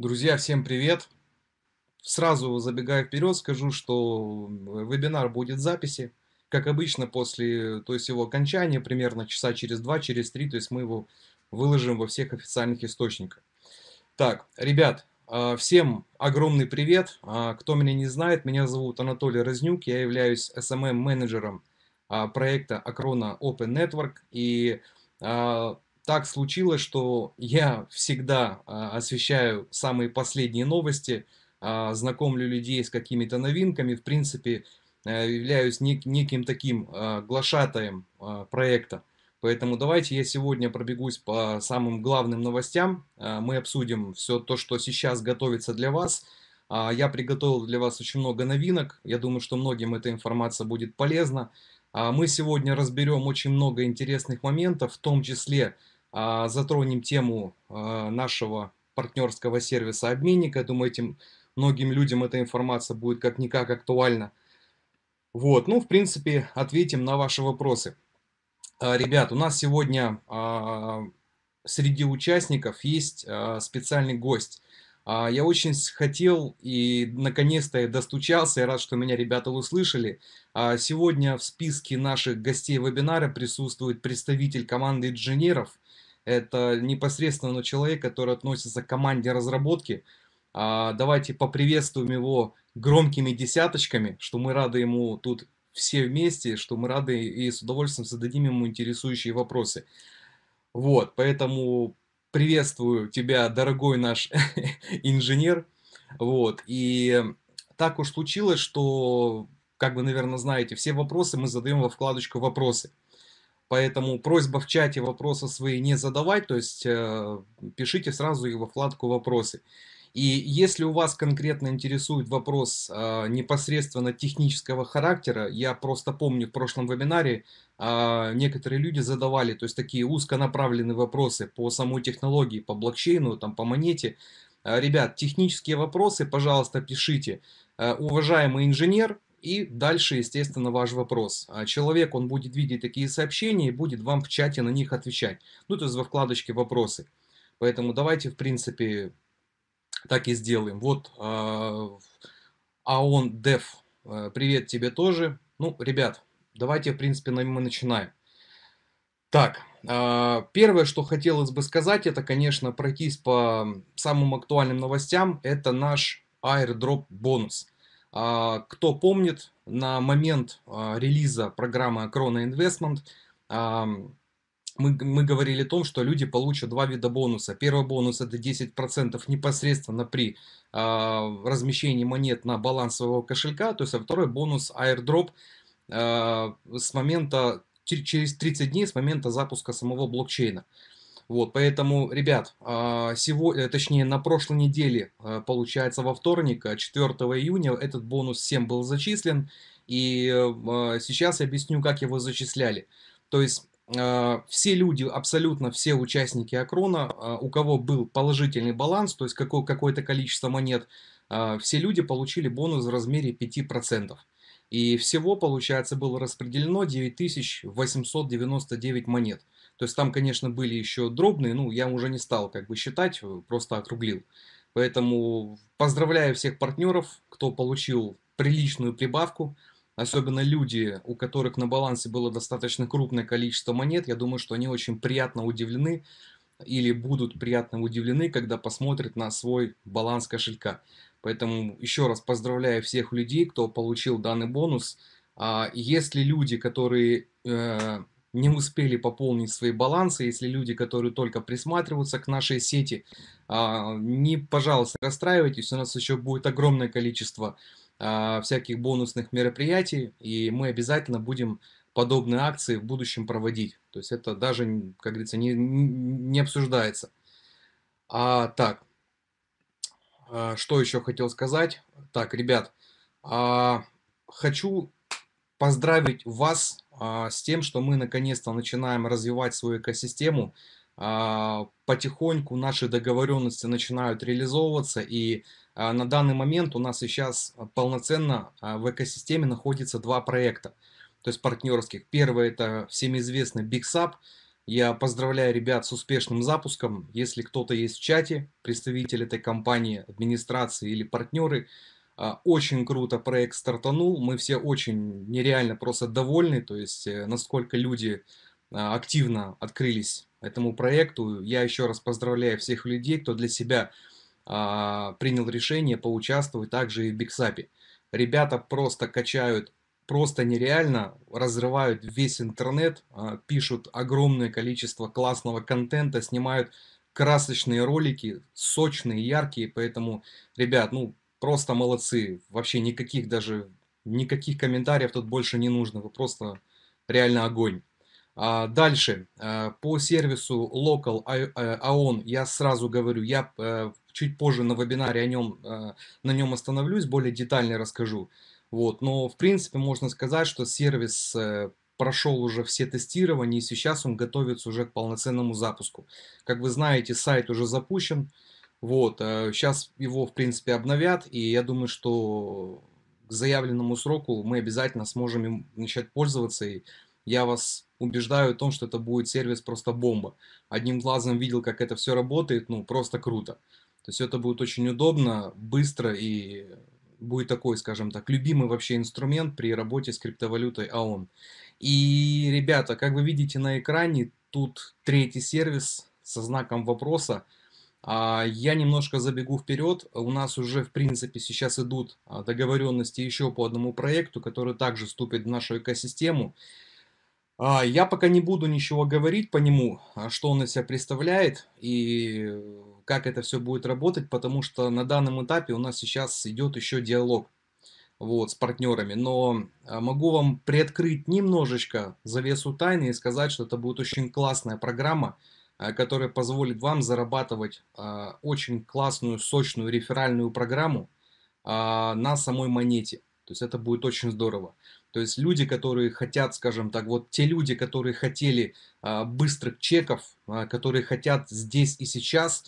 Друзья, всем привет! Сразу забегая вперед, скажу, что вебинар будет в записи. Как обычно, после то есть его окончания, примерно часа через два, через три, то есть мы его выложим во всех официальных источниках. Так, ребят, а, всем огромный привет. А, кто меня не знает, меня зовут Анатолий Разнюк, я являюсь SMM-менеджером а, проекта Acrona Open Network. И так случилось, что я всегда а, освещаю самые последние новости, а, знакомлю людей с какими-то новинками, в принципе, э, являюсь неким таким а, глашатаем проекта. Поэтому давайте я сегодня пробегусь по самым главным новостям. Э, мы обсудим все то, что сейчас готовится для вас. Я приготовил для вас очень много новинок. Я думаю, что многим эта информация будет полезна. Мы сегодня разберем очень много интересных моментов, в том числе а, затронем тему а, нашего партнерского сервиса обменника. Думаю, этим многим людям эта информация будет как-никак актуальна. Вот, ну, в принципе, ответим на ваши вопросы. А, ребят, у нас сегодня среди участников есть специальный гость. Я очень хотел и наконец-то я достучался, я рад, что меня ребята услышали. Сегодня в списке наших гостей вебинара присутствует представитель команды инженеров – это непосредственно ну человек, который относится к команде разработки. А, давайте поприветствуем его громкими десяточками, что мы рады ему тут все вместе, что мы рады и с удовольствием зададим ему интересующие вопросы. Вот, поэтому приветствую тебя, дорогой наш инженер. Вот, и так уж случилось, что, как вы, наверное, знаете, все вопросы мы задаем во вкладочку «Вопросы». Поэтому просьба в чате вопросы свои не задавать, то есть э, пишите сразу его вкладку «Вопросы». И если у вас конкретно интересует вопрос э, непосредственно технического характера, я просто помню в прошлом вебинаре э, некоторые люди задавали, то есть такие узконаправленные вопросы по самой технологии, по блокчейну, там, по монете. Э, ребят, технические вопросы, пожалуйста, пишите. Э, уважаемый инженер, и дальше, естественно, ваш вопрос. А человек, он будет видеть такие сообщения и будет вам в чате на них отвечать. Ну, то есть во вкладочке «Вопросы». Поэтому давайте, в принципе, так и сделаем. Вот АОН а Дев, э, привет тебе тоже. Ну, ребят, давайте, в принципе, мы начинаем. Так, а, первое, что хотелось бы сказать, это, конечно, пройтись по самым актуальным новостям. Это наш airdrop бонус. А, кто помнит, на момент а, релиза программы Acrona Investment а, мы, мы говорили о том, что люди получат два вида бонуса. Первый бонус это 10% непосредственно при размещении монет на баланс своего кошелька, то есть а второй бонус airdrop с момента через 30 дней с момента запуска самого блокчейна. Вот, поэтому, ребят, а, сегодня, э, точнее, на прошлой неделе, а, получается, во вторник, 4 а, июня, этот бонус всем был зачислен. И сейчас я объясню, как его зачисляли. То есть, все люди, абсолютно все участники Акрона, у кого был положительный баланс, то есть какое-то количество монет, все люди получили бонус в размере 5%. И всего, получается, было распределено 9899 монет. То есть там, конечно, были еще дробные, ну, я уже не стал как бы считать, э, просто округлил. Поэтому поздравляю всех партнеров, кто получил приличную прибавку. Особенно люди, у которых на балансе было достаточно крупное количество монет, я думаю, что они очень приятно удивлены или будут приятно удивлены, когда посмотрят на свой баланс кошелька. Поэтому еще раз поздравляю всех людей, кто получил данный бонус. А если люди, которые э, не успели пополнить свои балансы, если люди, которые только присматриваются к нашей сети, а, не, пожалуйста, расстраивайтесь, у нас еще будет огромное количество а, всяких бонусных мероприятий, и мы обязательно будем подобные акции в будущем проводить. То есть это даже, как говорится, не, не обсуждается. А, так, а, что еще хотел сказать? Так, ребят, а, хочу поздравить вас а, с тем, что мы наконец-то начинаем развивать свою экосистему, а, потихоньку наши договоренности начинают реализовываться, и а, на данный момент у нас сейчас полноценно в экосистеме находится два проекта, то есть партнерских. Первый – это всем известный BigSub. Я поздравляю ребят с успешным запуском. Если кто-то есть в чате, представитель этой компании, администрации или партнеры – а, очень круто проект стартанул, мы все очень нереально просто довольны, то есть э, насколько люди а, активно открылись этому проекту. Я еще раз поздравляю всех людей, кто для себя а, принял решение поучаствовать также и в Биксапе. Ребята просто качают, просто нереально, разрывают весь интернет, пишут огромное количество классного контента, снимают красочные ролики, сочные, яркие, поэтому, ребят, ну, Просто молодцы. Вообще никаких даже, никаких комментариев тут больше не нужно. Вы просто реально огонь. А дальше, э, по сервису Local а, э, AON, я сразу говорю, я э, чуть позже на вебинаре о нем, на нем остановлюсь, более детально расскажу. Вот, но в принципе можно сказать, что сервис прошел уже все тестирования и сейчас он готовится уже к полноценному запуску. Как вы знаете, сайт уже запущен, вот, сейчас э, его, в принципе, обновят, и я думаю, что к заявленному сроку мы обязательно сможем им начать пользоваться, и я вас убеждаю в том, что это будет сервис просто бомба. Одним глазом видел, как это все работает, ну, просто круто. То есть это будет очень удобно, быстро и будет такой, скажем так, любимый вообще инструмент при работе с криптовалютой АОН. И, ребята, как вы видите на экране, тут третий сервис со знаком вопроса – а, я немножко забегу вперед. У нас уже, в принципе, сейчас идут а, договоренности еще по одному проекту, который также вступит в нашу экосистему. А, я пока не буду ничего говорить по нему, что он из себя представляет и как это все будет работать, потому что на данном этапе у нас сейчас идет еще диалог вот, с партнерами. Но могу вам приоткрыть немножечко завесу тайны и сказать, что это будет очень классная программа, Э, которая позволит вам зарабатывать э, очень классную, сочную реферальную программу а, на самой монете. То есть это будет очень здорово. То есть люди, которые хотят, скажем так, вот те люди, которые хотели а, быстрых чеков, а, которые хотят здесь и сейчас,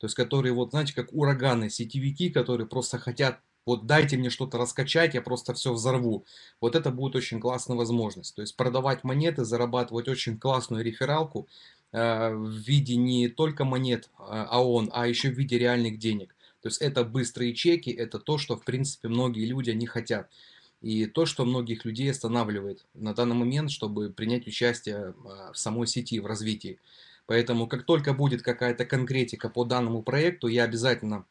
то есть которые вот, знаете, как ураганы, сетевики, которые просто хотят вот дайте мне что-то раскачать, я просто все взорву. Вот это будет очень классная возможность. То есть продавать монеты, зарабатывать очень классную рефералку, Э, в виде не только монет ООН, а, а еще в виде реальных денег. То есть это быстрые чеки, это то, что в принципе многие люди не хотят. И то, что многих людей останавливает на данный момент, чтобы принять участие а, в самой сети, в развитии. Поэтому как только будет какая-то конкретика по данному проекту, я обязательно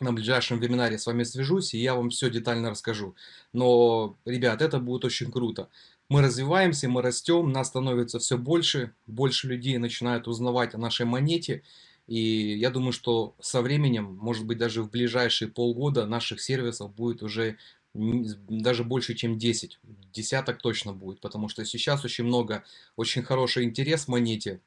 на ближайшем вебинаре с вами свяжусь, и я вам все детально расскажу. Но, ребят, это будет очень круто. Мы развиваемся, мы растем, нас становится все больше, больше людей начинают узнавать о нашей монете. И я думаю, что со временем, может быть, даже в ближайшие полгода наших сервисов будет уже даже больше, чем 10. Десяток точно будет, потому что сейчас очень много, очень хороший интерес в монете.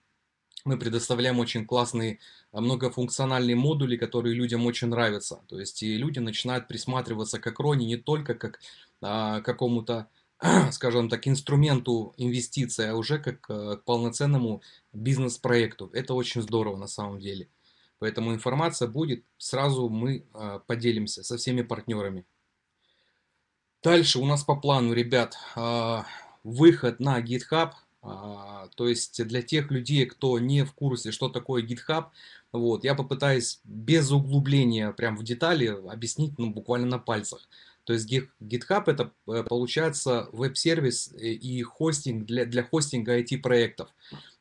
Мы предоставляем очень классные а, многофункциональные модули, которые людям очень нравятся. То есть и люди начинают присматриваться к Акроне не только как а, какому-то скажем так, инструменту инвестиций, а уже как э, к полноценному бизнес-проекту. Это очень здорово на самом деле. Поэтому информация будет, сразу мы э, поделимся со всеми партнерами. Дальше у нас по плану, ребят, э, выход на GitHub. А, то есть для тех людей, кто не в курсе, что такое GitHub, вот, я попытаюсь без углубления прям в детали объяснить ну, буквально на пальцах. То есть GitHub это э, получается веб-сервис э, и хостинг для, для хостинга IT-проектов.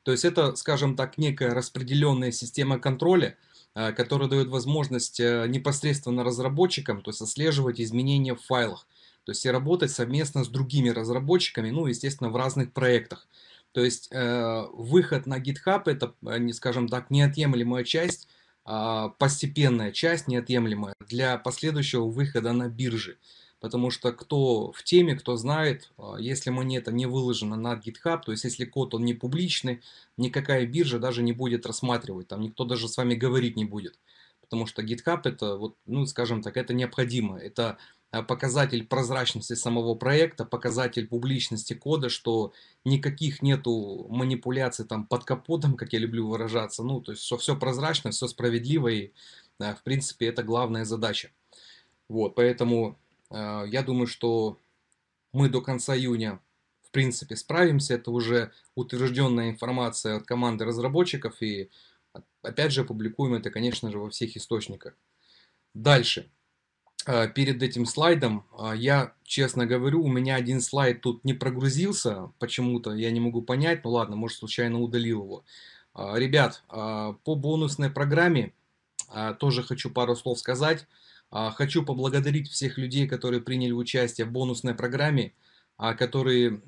То есть это, скажем так, некая распределенная система контроля, э, которая дает возможность непосредственно разработчикам, то есть отслеживать изменения в файлах, то есть и работать совместно с другими разработчиками, ну, естественно, в разных проектах. То есть э, выход на GitHub это, скажем так, неотъемлемая часть а, постепенная часть, неотъемлемая, для последующего выхода на биржи. Потому что кто в теме, кто знает, а, если монета не выложена на GitHub, то есть если код он не публичный, никакая биржа даже не будет рассматривать, там никто даже с вами говорить не будет. Потому что GitHub это, вот, ну скажем так, это необходимо, это Э, показатель прозрачности самого проекта, показатель публичности кода, что никаких нету манипуляций там под капотом, как я люблю выражаться. Ну, то есть все, все прозрачно, все справедливо и, э, в принципе, это главная задача. Вот, поэтому э, я думаю, что мы до конца июня, в принципе, справимся. Это уже утвержденная информация от команды разработчиков и, э, опять же, публикуем это, конечно же, во всех источниках. Дальше. Э, перед этим слайдом. Э, я, честно говорю, у меня один слайд тут не прогрузился почему-то, я не могу понять. Ну ладно, может, случайно удалил его. Э, ребят, по бонусной программе тоже хочу пару слов сказать. Хочу поблагодарить всех людей, которые приняли участие в бонусной программе, которые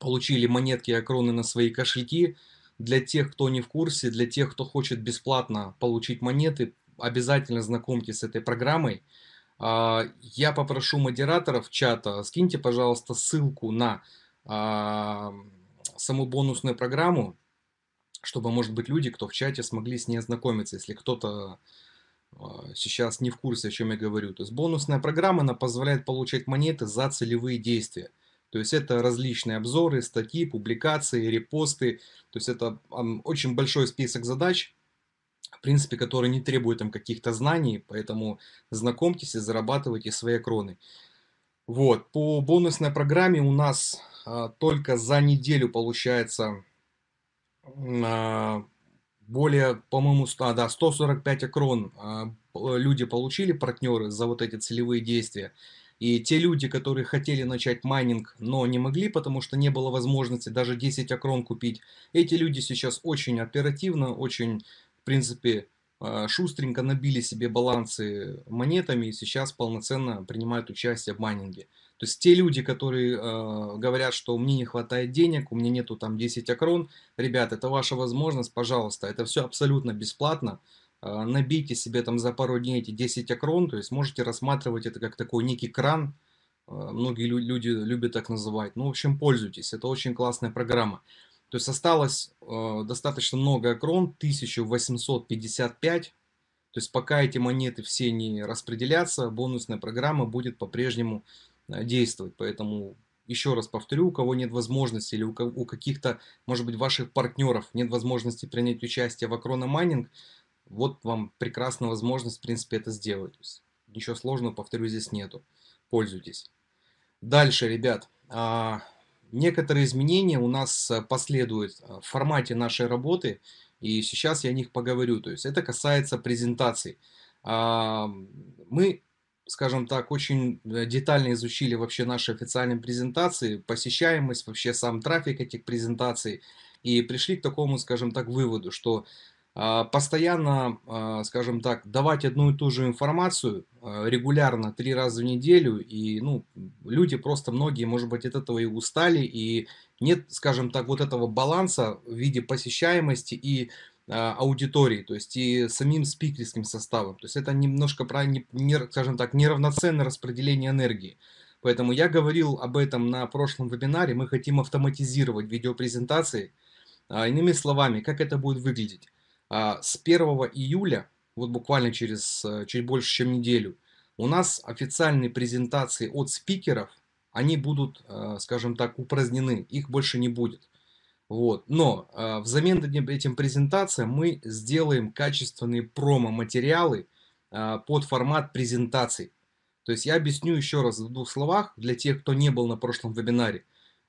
получили монетки и акроны на свои кошельки. Для тех, кто не в курсе, для тех, кто хочет бесплатно получить монеты, обязательно знакомьтесь с этой программой. А, я попрошу модераторов чата, скиньте, пожалуйста, ссылку на а, саму бонусную программу, чтобы, может быть, люди, кто в чате, смогли с ней ознакомиться, если кто-то а, сейчас не в курсе, о чем я говорю. То есть бонусная программа, она позволяет получать монеты за целевые действия. То есть это различные обзоры, статьи, публикации, репосты. То есть это очень большой список задач, принципе, который не требует там каких-то знаний, поэтому знакомьтесь и зарабатывайте свои кроны. Вот, по бонусной программе у нас а, только за неделю получается а, более, по-моему, а, да, 145 крон а, люди получили, партнеры, за вот эти целевые действия. И те люди, которые хотели начать майнинг, но не могли, потому что не было возможности даже 10 акрон купить, эти люди сейчас очень оперативно, очень принципе, э, шустренько набили себе балансы монетами и сейчас полноценно принимают участие в майнинге. То есть те люди, которые э, говорят, что мне не хватает денег, у меня нету там 10 акрон, ребят, это ваша возможность, пожалуйста, это все абсолютно бесплатно, э, набейте себе там за пару дней эти 10 акрон, то есть можете рассматривать это как такой некий кран, э, многие люди любят так называть, ну в общем пользуйтесь, это очень классная программа. То есть осталось э, достаточно много крон, 1855. То есть пока эти монеты все не распределятся, бонусная программа будет по-прежнему э, действовать. Поэтому еще раз повторю, у кого нет возможности или у, у каких-то, может быть, ваших партнеров нет возможности принять участие в акрономайнинг, вот вам прекрасная возможность, в принципе, это сделать. То есть ничего сложного, повторю, здесь нету. Пользуйтесь. Дальше, ребят. Э, Некоторые изменения у нас э, последуют э, в формате нашей работы, и сейчас я о них поговорю. То есть это касается презентаций. А, мы, скажем так, очень э, детально изучили вообще наши официальные презентации, посещаемость, вообще сам трафик этих презентаций, и пришли к такому, скажем так, выводу, что а, постоянно, а, скажем так, давать одну и ту же информацию а, регулярно, три раза в неделю, и ну, люди просто многие, может быть, от этого и устали, и нет, скажем так, вот этого баланса в виде посещаемости и аудитории, то есть и самим спикерским составом. То есть это немножко, про, скажем так, неравноценное распределение энергии. Поэтому я говорил об этом на прошлом вебинаре. Мы хотим автоматизировать видеопрезентации. Иными словами, как это будет выглядеть? А, с 1 июля, вот буквально через э, чуть больше, чем неделю, у нас официальные презентации от спикеров, они будут, э, скажем так, упразднены, их больше не будет. Вот. Но э, взамен этим презентациям мы сделаем качественные промо-материалы под формат презентаций. То есть я объясню еще раз в двух словах для тех, кто не был на прошлом вебинаре.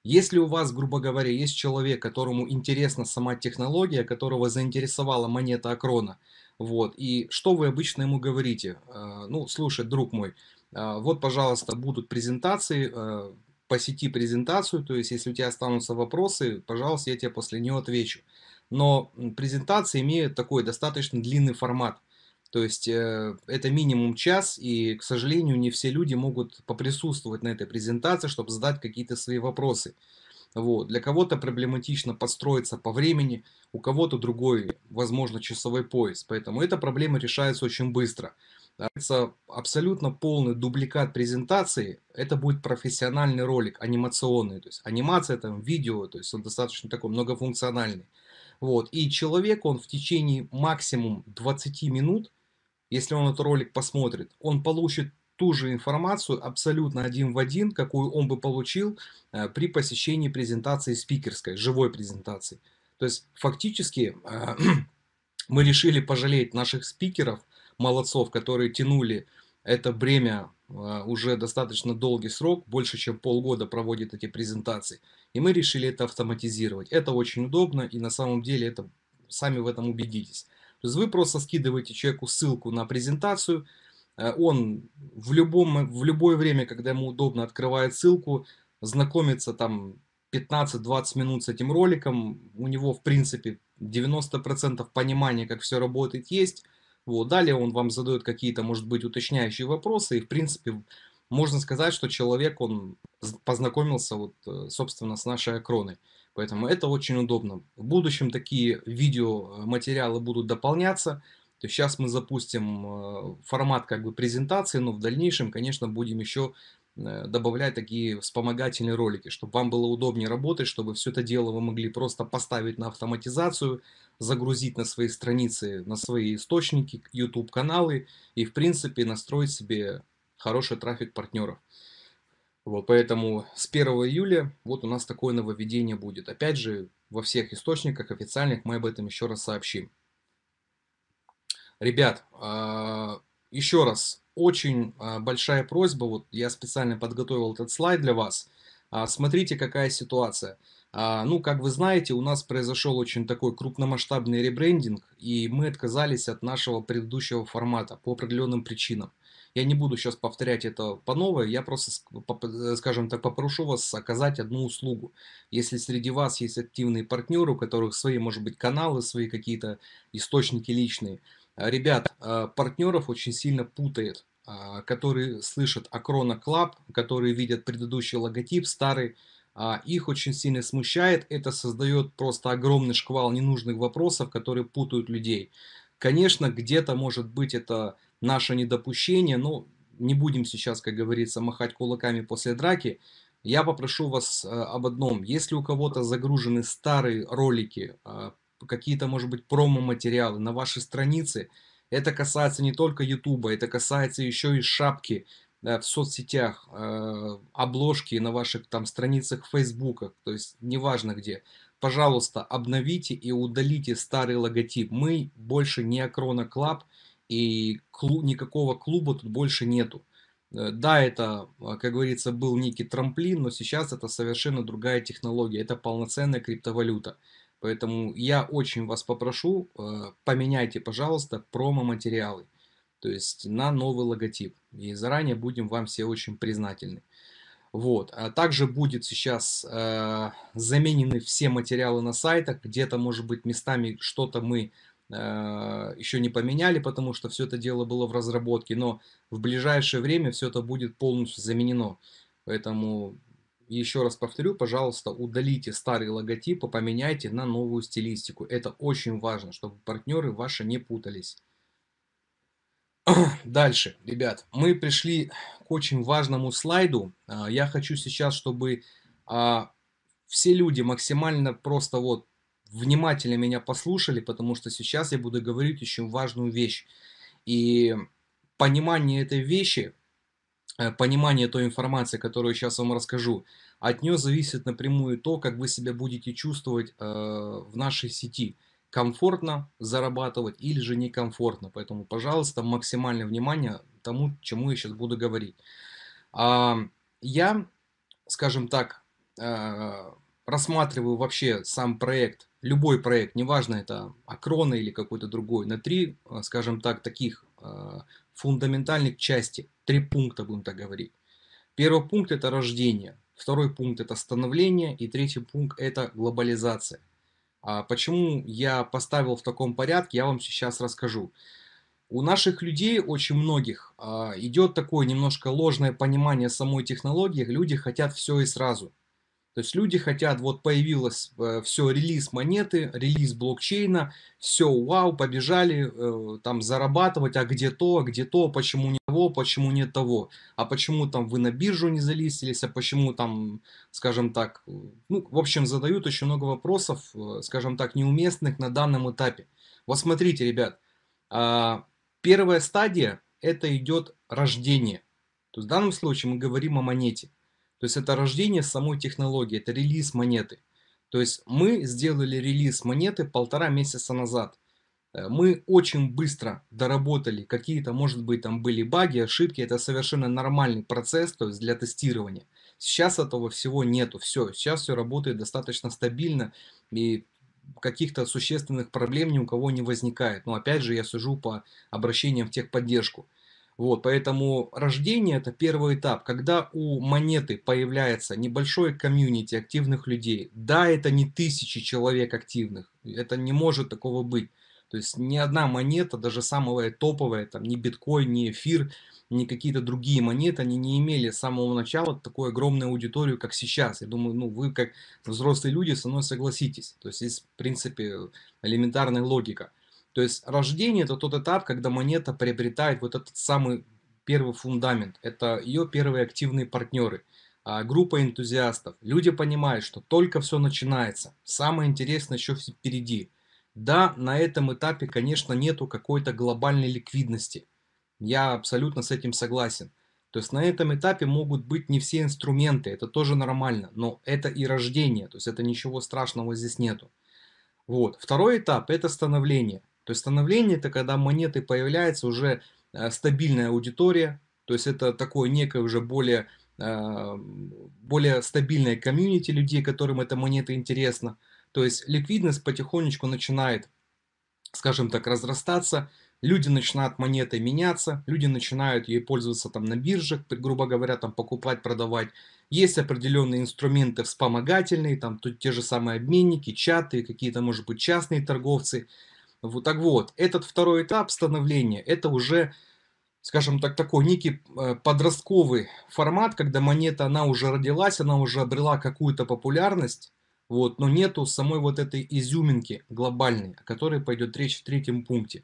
Если у вас, грубо говоря, есть человек, которому интересна сама технология, которого заинтересовала монета Акрона, вот, и что вы обычно ему говорите? Э, ну, слушай, друг мой, э, вот, пожалуйста, будут презентации, э, посети презентацию, то есть, если у тебя останутся вопросы, пожалуйста, я тебе после нее отвечу. Но презентация имеет такой достаточно длинный формат. То есть э, это минимум час, и, к сожалению, не все люди могут поприсутствовать на этой презентации, чтобы задать какие-то свои вопросы. Вот. Для кого-то проблематично подстроиться по времени, у кого-то другой, возможно, часовой пояс. Поэтому эта проблема решается очень быстро. Это Абсолютно полный дубликат презентации, это будет профессиональный ролик, анимационный. То есть анимация, там, видео, то есть он достаточно такой многофункциональный. Вот. И человек, он в течение максимум 20 минут если он этот ролик посмотрит, он получит ту же информацию абсолютно один в один, какую он бы получил э, при посещении презентации спикерской, живой презентации. То есть фактически э, мы решили пожалеть наших спикеров, молодцов, которые тянули это бремя э, уже достаточно долгий срок, больше чем полгода проводит эти презентации. И мы решили это автоматизировать. Это очень удобно и на самом деле это сами в этом убедитесь. То есть вы просто скидываете человеку ссылку на презентацию, э, он в, любом, в любое время, когда ему удобно, открывает ссылку, знакомится там 15-20 минут с этим роликом, у него в принципе 90% понимания, как все работает, есть. Вот. Далее он вам задает какие-то, может быть, уточняющие вопросы, и в принципе можно сказать, что человек, он познакомился вот, э, собственно, с нашей Акроной. Поэтому это очень удобно. В будущем такие видеоматериалы э, будут дополняться. То есть сейчас мы запустим э, формат как бы презентации, но в дальнейшем, конечно, будем еще э, добавлять такие вспомогательные ролики, чтобы вам было удобнее работать, чтобы все это дело вы могли просто поставить на автоматизацию, загрузить на свои страницы, на свои источники, YouTube-каналы и, в принципе, настроить себе хороший трафик партнеров. Вот поэтому с 1 июля вот у нас такое нововведение будет. Опять же, во всех источниках официальных мы об этом еще раз сообщим. Ребят, а, еще раз, очень а, большая просьба, вот я специально подготовил этот слайд для вас. А, смотрите, какая ситуация. Ну, как вы знаете, у нас произошел очень такой крупномасштабный ребрендинг, и мы отказались от нашего предыдущего формата по определенным причинам. Я не буду сейчас повторять это по новой, я просто, э, скажем так, попрошу вас оказать одну услугу. Если среди вас есть активные партнеры, у которых свои, может быть, каналы, свои какие-то источники личные, э, ребят, э, партнеров очень сильно путает а, которые слышат Акрона Клаб, которые видят предыдущий логотип, старый, а, их очень сильно смущает. Это создает просто огромный шквал ненужных вопросов, которые путают людей. Конечно, где-то, может быть, это наше недопущение. Ну, не будем сейчас, как говорится, махать кулаками после драки. Я попрошу вас э, об одном. Если у кого-то загружены старые ролики, а, какие-то, может быть, промо-материалы на вашей странице, это касается не только Ютуба, это касается еще и шапки да, э, в соцсетях, э, обложки на ваших там страницах в Фейсбуках, то есть неважно где. Пожалуйста, обновите и удалите старый логотип. Мы больше не Акрона Клаб, и клуб, никакого клуба тут больше нету. Э, да, это, а, как говорится, был некий трамплин, но сейчас это совершенно другая технология, это полноценная криптовалюта. Поэтому я очень вас попрошу, э, поменяйте, пожалуйста, промо-материалы, то есть на новый логотип. И заранее будем вам все очень признательны. Вот. А также будет сейчас э, заменены все материалы на сайтах, где-то, может быть, местами что-то мы Э, еще не поменяли, потому что все это дело было в разработке, но в ближайшее время все это будет полностью заменено. Поэтому еще раз повторю, пожалуйста, удалите старый логотип и поменяйте на новую стилистику. Это очень важно, чтобы партнеры ваши не путались. Дальше, ребят, мы пришли к очень важному слайду. А, я хочу сейчас, чтобы а, все люди максимально просто вот внимательно меня послушали, потому что сейчас я буду говорить очень важную вещь. И понимание этой вещи, э, понимание той информации, которую сейчас вам расскажу, от нее зависит напрямую то, как вы себя будете чувствовать э, в нашей сети. Комфортно зарабатывать или же некомфортно. Поэтому, пожалуйста, максимальное внимание тому, чему я сейчас буду говорить. А, я, скажем так, э, рассматриваю вообще сам проект любой проект, неважно это Акрона или какой-то другой, на три, э, скажем так, таких э, фундаментальных части, три пункта будем так говорить. Первый пункт это рождение, второй пункт это становление и третий пункт это глобализация. А почему я поставил в таком порядке, я вам сейчас расскажу. У наших людей, очень многих, а, идет такое немножко ложное понимание самой технологии, люди хотят все и сразу. То есть люди хотят, вот появилось э, все, релиз монеты, релиз блокчейна, все, вау, побежали э, там зарабатывать, а где то, а где то, почему не того, почему нет того, а почему там вы на биржу не залистились, а почему там, скажем так, э, ну, в общем, задают очень много вопросов, э, скажем так, неуместных на данном этапе. Вот смотрите, ребят, э, первая стадия – это идет рождение. То есть в данном случае мы говорим о монете. То есть это рождение самой технологии, это релиз монеты. То есть мы сделали релиз монеты полтора месяца назад. Э, мы очень быстро доработали какие-то, может быть, там были баги, ошибки. Это совершенно нормальный процесс, то есть для тестирования. Сейчас этого всего нету. Все, сейчас все работает достаточно стабильно и каких-то существенных проблем ни у кого не возникает. Но опять же, я сужу по обращениям в техподдержку. Вот, поэтому рождение – это первый этап, когда у монеты появляется небольшое комьюнити активных людей. Да, это не тысячи человек активных, это не может такого быть. То есть ни одна монета, даже самая топовая, там ни биткоин, ни эфир, ни какие-то другие монеты, они не имели с самого начала такую огромную аудиторию, как сейчас. Я думаю, ну вы как взрослые люди со мной согласитесь. То есть здесь, в принципе, элементарная логика. То есть рождение – это тот этап, когда монета приобретает вот этот самый первый фундамент. Это ее первые активные партнеры, а, группа энтузиастов. Люди понимают, что только все начинается. Самое интересное еще впереди. Да, на этом этапе, конечно, нету какой-то глобальной ликвидности. Я абсолютно с этим согласен. То есть на этом этапе могут быть не все инструменты, это тоже нормально, но это и рождение, то есть это ничего страшного здесь нету. Вот. Второй этап – это становление. То есть становление – это когда монеты появляется уже э, стабильная аудитория, то есть это такое некое уже более, э, более стабильное комьюнити людей, которым эта монета интересна. То есть ликвидность потихонечку начинает, скажем так, разрастаться, люди начинают монеты меняться, люди начинают ей пользоваться там на биржах, грубо говоря, там покупать, продавать. Есть определенные инструменты вспомогательные, там тут те же самые обменники, чаты, какие-то, может быть, частные торговцы – вот так вот, этот второй этап становления, это уже, скажем так, такой некий э, подростковый формат, когда монета, она уже родилась, она уже обрела какую-то популярность, вот, но нету самой вот этой изюминки глобальной, о которой пойдет речь в третьем пункте.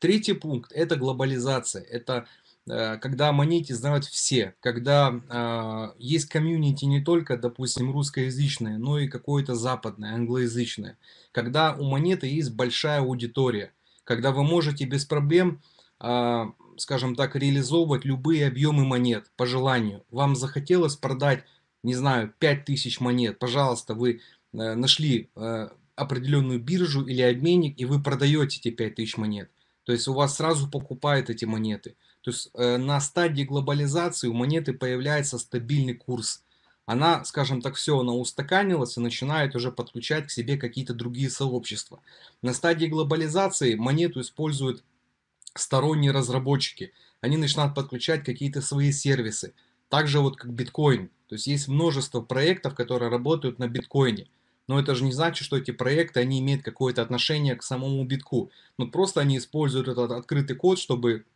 Третий пункт – это глобализация, это Э, когда монете знают все, когда э, есть комьюнити не только, допустим, русскоязычное, но и какое-то западное, англоязычное, когда у монеты есть большая аудитория, когда вы можете без проблем, э, скажем так, реализовывать любые объемы монет по желанию. Вам захотелось продать, не знаю, 5000 монет, пожалуйста, вы э, нашли э, определенную биржу или обменник, и вы продаете эти 5000 монет. То есть у вас сразу покупают эти монеты. То есть э, на стадии глобализации у монеты появляется стабильный курс. Она, скажем так, все, она устаканилась и начинает уже подключать к себе какие-то другие сообщества. На стадии глобализации монету используют сторонние разработчики. Они начинают подключать какие-то свои сервисы. Так же вот как биткоин. То есть есть множество проектов, которые работают на биткоине. Но это же не значит, что эти проекты, они имеют какое-то отношение к самому битку. Но ну, просто они используют этот открытый код, чтобы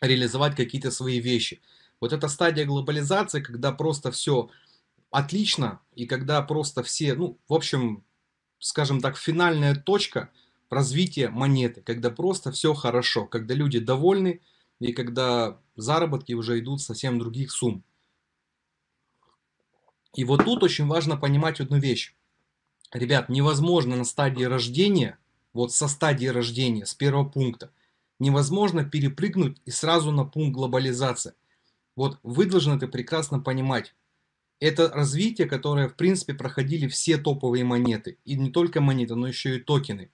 реализовать какие-то свои вещи. Вот эта стадия глобализации, когда просто все отлично, и когда просто все, ну, в общем, скажем так, финальная точка развития монеты, когда просто все хорошо, когда люди довольны, и когда заработки уже идут совсем других сумм. И вот тут очень важно понимать одну вещь. Ребят, невозможно на стадии рождения, вот со стадии рождения, с первого пункта, невозможно перепрыгнуть и сразу на пункт глобализации. Вот вы должны это прекрасно понимать. Это развитие, которое, в принципе, проходили все топовые монеты. И не только монеты, но еще и токены.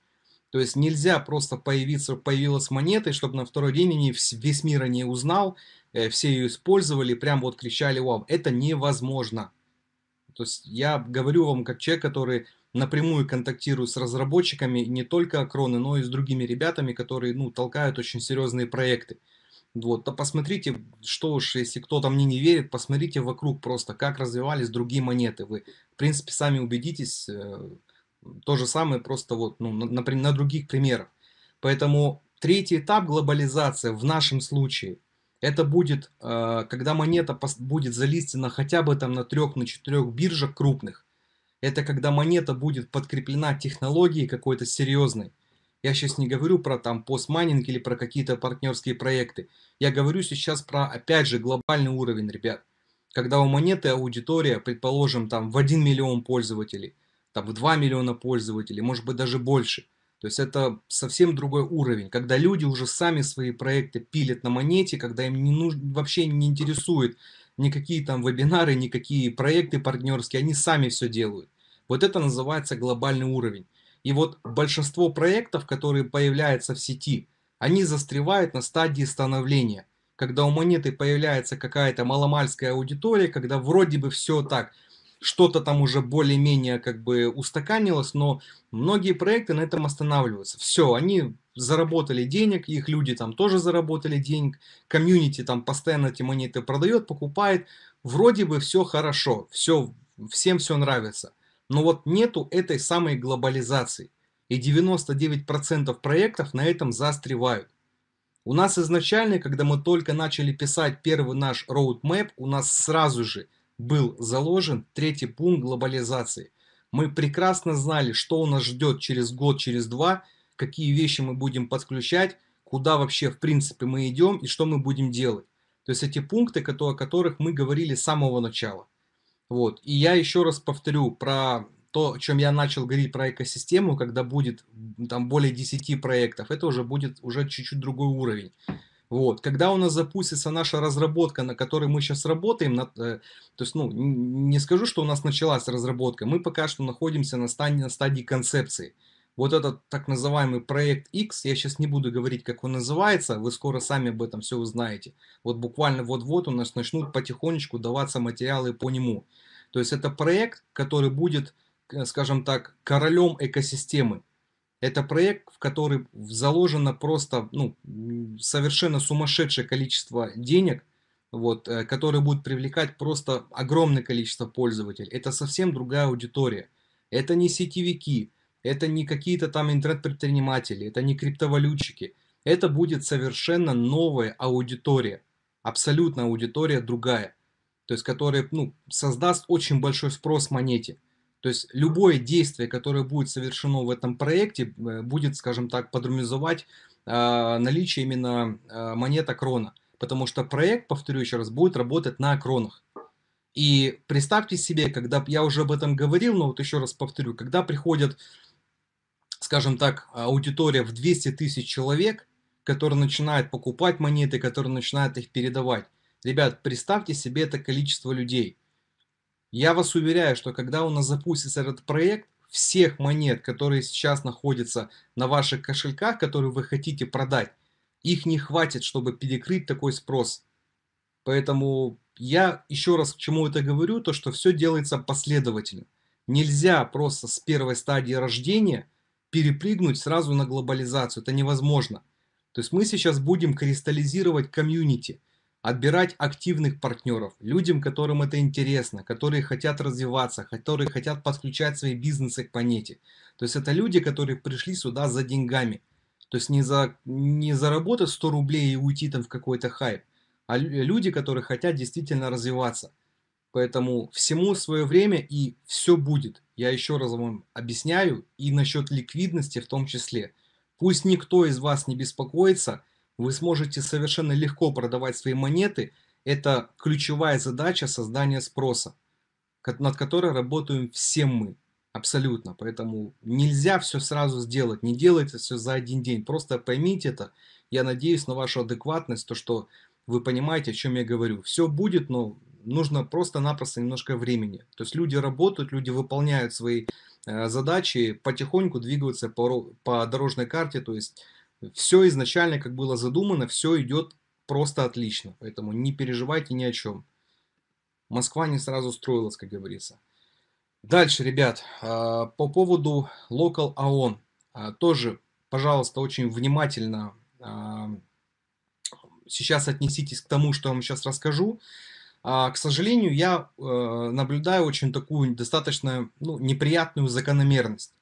То есть нельзя просто появиться, появилась монета, чтобы на второй день не весь мир о ней узнал, э, все ее использовали, прям вот кричали вам. Это невозможно. То есть я говорю вам как человек, который напрямую контактирую с разработчиками не только Акроны, но и с другими ребятами, которые ну, толкают очень серьезные проекты. Вот, да посмотрите, что уж, если кто-то мне не верит, посмотрите вокруг просто, как развивались другие монеты. Вы, в принципе, сами убедитесь, э, то же самое просто вот, ну, на, на, на других примерах. Поэтому третий этап глобализации в нашем случае, это будет, э, когда монета будет залистена хотя бы там на трех, на четырех биржах крупных, это когда монета будет подкреплена технологией какой-то серьезной. Я сейчас не говорю про там постмайнинг или про какие-то партнерские проекты. Я говорю сейчас про, опять же, глобальный уровень, ребят. Когда у монеты аудитория, предположим, там в 1 миллион пользователей, там в 2 миллиона пользователей, может быть даже больше. То есть это совсем другой уровень, когда люди уже сами свои проекты пилят на монете, когда им не нужно, вообще не интересует никакие там вебинары, никакие проекты партнерские, они сами все делают. Вот это называется глобальный уровень. И вот большинство проектов, которые появляются в сети, они застревают на стадии становления. Когда у монеты появляется какая-то маломальская аудитория, когда вроде бы все так, что-то там уже более-менее как бы устаканилось, но многие проекты на этом останавливаются. Все, они заработали денег, их люди там тоже заработали денег, комьюнити там постоянно эти монеты продает, покупает, вроде бы все хорошо, все, всем все нравится. Но вот нету этой самой глобализации. И 99% проектов на этом застревают. У нас изначально, когда мы только начали писать первый наш роудмэп, у нас сразу же был заложен третий пункт глобализации. Мы прекрасно знали, что у нас ждет через год, через два, какие вещи мы будем подключать, куда вообще в принципе мы идем и что мы будем делать. То есть эти пункты, о которых мы говорили с самого начала. Вот. И я еще раз повторю про то, о чем я начал говорить про экосистему, когда будет там более 10 проектов, это уже будет уже чуть-чуть другой уровень. Вот. Когда у нас запустится наша разработка, на которой мы сейчас работаем, на, э, то есть, ну, не скажу, что у нас началась разработка, мы пока что находимся на, стадии, на стадии концепции вот этот так называемый проект X, я сейчас не буду говорить, как он называется, вы скоро сами об этом все узнаете. Вот буквально вот-вот у нас начнут потихонечку даваться материалы по нему. То есть это проект, который будет, э, скажем так, королем экосистемы. Это проект, в который заложено просто ну, совершенно сумасшедшее количество денег, вот, э, которые будут привлекать просто огромное количество пользователей. Это совсем другая аудитория. Это не сетевики, это не какие-то там интернет-предприниматели, это не криптовалютчики. Это будет совершенно новая аудитория, абсолютно аудитория другая, то есть которая ну, создаст очень большой спрос монете. То есть любое действие, которое будет совершено в этом проекте, э, будет, скажем так, подразумевать э, наличие именно э, монета крона. Потому что проект, повторю еще раз, будет работать на кронах. И представьте себе, когда я уже об этом говорил, но вот еще раз повторю, когда приходят скажем так, аудитория в 200 тысяч человек, которые начинают покупать монеты, которые начинают их передавать. Ребят, представьте себе это количество людей. Я вас уверяю, что когда у нас запустится этот проект, всех монет, которые сейчас находятся на ваших кошельках, которые вы хотите продать, их не хватит, чтобы перекрыть такой спрос. Поэтому я еще раз к чему это говорю, то что все делается последовательно. Нельзя просто с первой стадии рождения – перепрыгнуть сразу на глобализацию. Это невозможно. То есть мы сейчас будем кристаллизировать комьюнити, отбирать активных партнеров, людям, которым это интересно, которые хотят развиваться, которые хотят подключать свои бизнесы к планете. То есть это люди, которые пришли сюда за деньгами. То есть не, за, не заработать 100 рублей и уйти там в какой-то хайп, а люди, которые хотят действительно развиваться. Поэтому всему свое время и все будет. Я еще раз вам объясняю и насчет ликвидности в том числе. Пусть никто из вас не беспокоится, вы сможете совершенно легко продавать свои монеты. Это ключевая задача создания спроса, над которой работаем все мы. Абсолютно. Поэтому нельзя все сразу сделать. Не делайте все за один день. Просто поймите это. Я надеюсь на вашу адекватность, то, что вы понимаете, о чем я говорю. Все будет, но нужно просто-напросто немножко времени. То есть люди работают, люди выполняют свои э, задачи, потихоньку двигаются по, по дорожной карте, то есть все изначально, как было задумано, все идет просто отлично, поэтому не переживайте ни о чем. Москва не сразу строилась, как говорится. Дальше, ребят, а, по поводу Local AON. А, тоже, пожалуйста, очень внимательно сейчас отнеситесь к тому, что я вам сейчас расскажу. А, к сожалению, я э, наблюдаю очень такую достаточно ну, неприятную закономерность.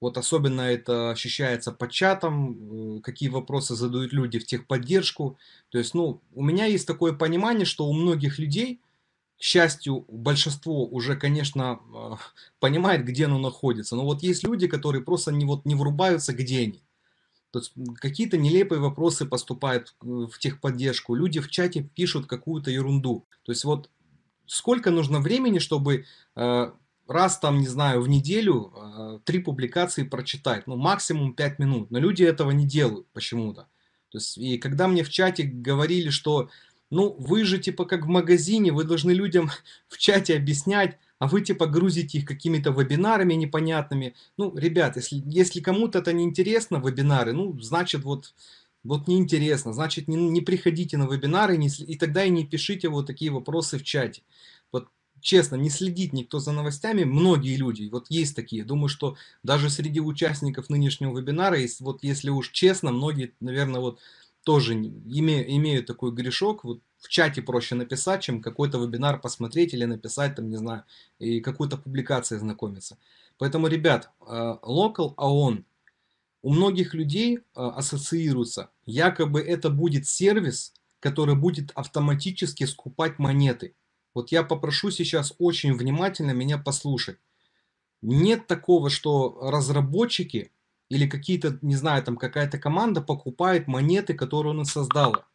Вот особенно это ощущается по чатам, э, какие вопросы задают люди в техподдержку. То есть, ну, у меня есть такое понимание, что у многих людей, к счастью, большинство уже, конечно, э, понимает, где оно находится. Но вот есть люди, которые просто не, вот, не врубаются, где они. То есть какие-то нелепые вопросы поступают э, в техподдержку, люди в чате пишут какую-то ерунду. То есть вот сколько нужно времени, чтобы э, раз там, не знаю, в неделю э, три публикации прочитать, ну максимум пять минут, но люди этого не делают почему-то. То есть и когда мне в чате говорили, что ну вы же типа как в магазине, вы должны людям в чате объяснять, а вы типа грузите их какими-то вебинарами непонятными. Ну, ребят, если, если кому-то это не интересно, вебинары, ну, значит, вот, вот неинтересно, значит, не, не приходите на вебинары, не, и тогда и не пишите вот такие вопросы в чате. Вот честно, не следит никто за новостями, многие люди, вот есть такие, думаю, что даже среди участников нынешнего вебинара, если вот если уж честно, многие, наверное, вот тоже име, имеют такой грешок, вот в чате проще написать, чем какой-то вебинар посмотреть или написать, там, не знаю, и какую-то публикацию знакомиться. Поэтому, ребят, э, local AON, у многих людей э, ассоциируется, якобы это будет сервис, который будет автоматически скупать монеты. Вот я попрошу сейчас очень внимательно меня послушать. Нет такого, что разработчики или какие-то, не знаю, там какая-то команда покупает монеты, которые он создала.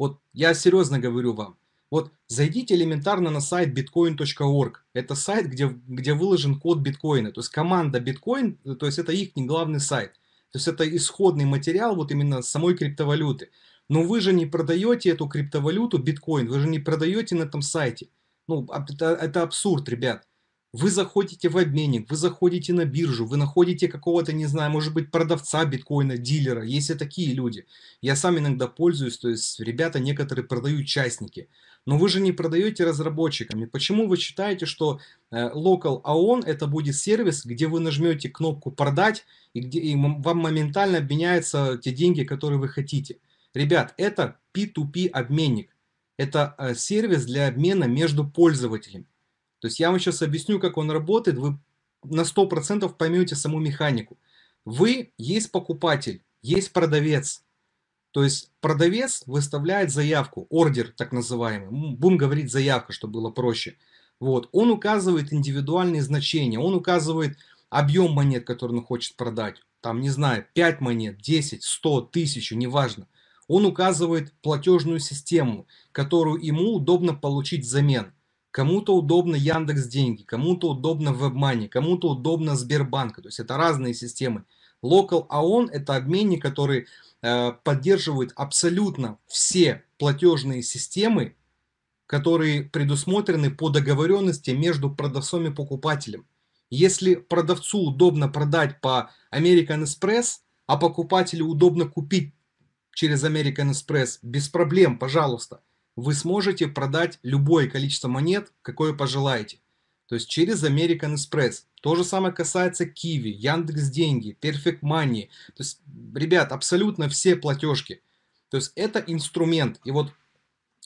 Вот я серьезно говорю вам. Вот зайдите элементарно на сайт bitcoin.org. Это сайт, где, где выложен код биткоина. То есть команда биткоин, то есть это их не главный сайт. То есть это исходный материал вот именно самой криптовалюты. Но вы же не продаете эту криптовалюту биткоин, вы же не продаете на этом сайте. Ну, это, это абсурд, ребят. Вы заходите в обменник, вы заходите на биржу, вы находите какого-то, не знаю, может быть, продавца биткоина, дилера. Есть и такие люди. Я сам иногда пользуюсь, то есть ребята некоторые продают частники. Но вы же не продаете разработчиками. Почему вы считаете, что э, Local AON это будет сервис, где вы нажмете кнопку «Продать» и, где, и вам моментально обменяются те деньги, которые вы хотите? Ребят, это P2P обменник. Это э, сервис для обмена между пользователями. То есть я вам сейчас объясню, как он работает, вы на 100% поймете саму механику. Вы есть покупатель, есть продавец. То есть продавец выставляет заявку, ордер так называемый. Будем говорить заявка, чтобы было проще. Вот. Он указывает индивидуальные значения, он указывает объем монет, который он хочет продать. Там, не знаю, 5 монет, 10, 100, 1000, неважно. Он указывает платежную систему, которую ему удобно получить взамен. Кому-то удобно Яндекс Деньги, кому-то удобно WebMoney, кому-то удобно Сбербанк. То есть это разные системы. Local AON – это обменник, который э, поддерживает абсолютно все платежные системы, которые предусмотрены по договоренности между продавцом и покупателем. Если продавцу удобно продать по American Express, а покупателю удобно купить через American Express, без проблем, пожалуйста – вы сможете продать любое количество монет, какое пожелаете. То есть через American Express. То же самое касается Kiwi, Яндекс Деньги, Perfect Money. То есть, ребят, абсолютно все платежки. То есть это инструмент. И вот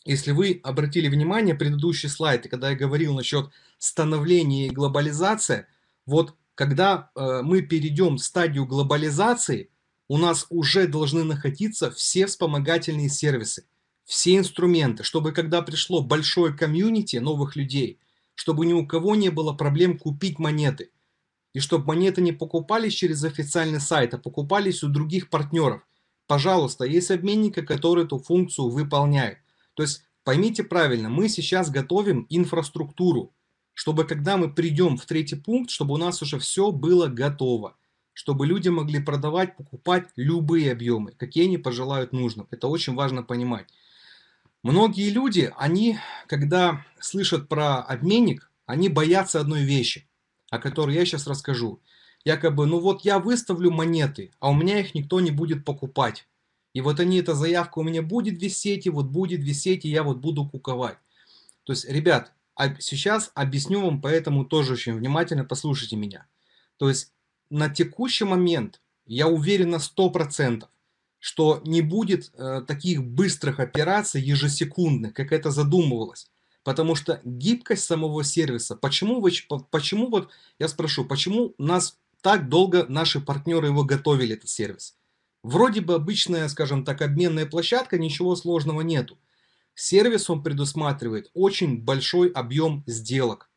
если вы обратили внимание, предыдущий слайд, когда я говорил насчет становления и глобализации, вот когда э, мы перейдем в стадию глобализации, у нас уже должны находиться все вспомогательные сервисы все инструменты, чтобы когда пришло большое комьюнити новых людей, чтобы ни у кого не было проблем купить монеты. И чтобы монеты не покупались через официальный сайт, а покупались у других партнеров. Пожалуйста, есть обменники, которые эту функцию выполняют. То есть поймите правильно, мы сейчас готовим инфраструктуру, чтобы когда мы придем в третий пункт, чтобы у нас уже все было готово чтобы люди могли продавать, покупать любые объемы, какие они пожелают нужным. Это очень важно понимать. Многие люди, они, когда слышат про обменник, они боятся одной вещи, о которой я сейчас расскажу. Якобы, ну вот я выставлю монеты, а у меня их никто не будет покупать. И вот они, эта заявка у меня будет висеть, и вот будет висеть, и я вот буду куковать. То есть, ребят, сейчас объясню вам, поэтому тоже очень внимательно послушайте меня. То есть, на текущий момент, я уверен на 100%, что не будет э, таких быстрых операций ежесекундных, как это задумывалось. Потому что гибкость самого сервиса, почему, вы, почему вот, я спрошу, почему нас так долго наши партнеры его готовили, этот сервис? Вроде бы обычная, скажем так, обменная площадка, ничего сложного нету. Сервис он предусматривает очень большой объем сделок,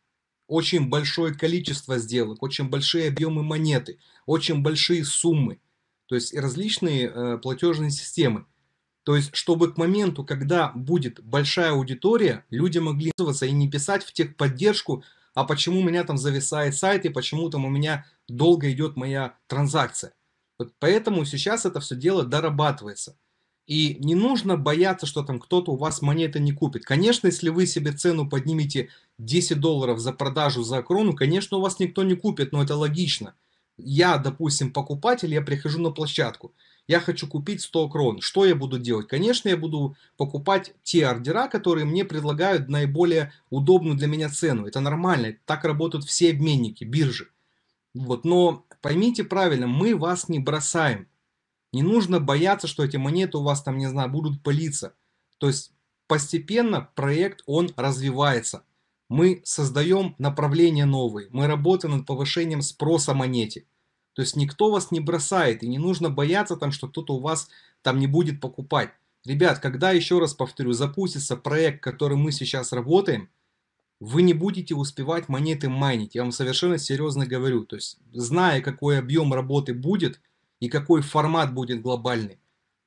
очень большое количество сделок, очень большие объемы монеты, очень большие суммы – то есть и различные э, платежные системы. То есть, чтобы к моменту, когда будет большая аудитория, люди могли пользоваться и не писать в техподдержку, а почему у меня там зависает сайт и почему там у меня долго идет моя транзакция. Вот поэтому сейчас это все дело дорабатывается. И не нужно бояться, что там кто-то у вас монеты не купит. Конечно, если вы себе цену поднимете 10 долларов за продажу за крону, конечно, у вас никто не купит, но это логично я, допустим, покупатель, я прихожу на площадку, я хочу купить 100 крон. Что я буду делать? Конечно, я буду покупать те ордера, которые мне предлагают наиболее удобную для меня цену. Это нормально, так работают все обменники, биржи. Вот, но поймите правильно, мы вас не бросаем. Не нужно бояться, что эти монеты у вас там, не знаю, будут пылиться. То есть постепенно проект, он развивается. Мы создаем направление новое. мы работаем над повышением спроса монете. То есть никто вас не бросает, и не нужно бояться, там, что кто-то у вас там не будет покупать. Ребят, когда, еще раз повторю, запустится проект, который мы сейчас работаем, вы не будете успевать монеты майнить. Я вам совершенно серьезно говорю. То есть, зная, какой объем работы будет и какой формат будет глобальный,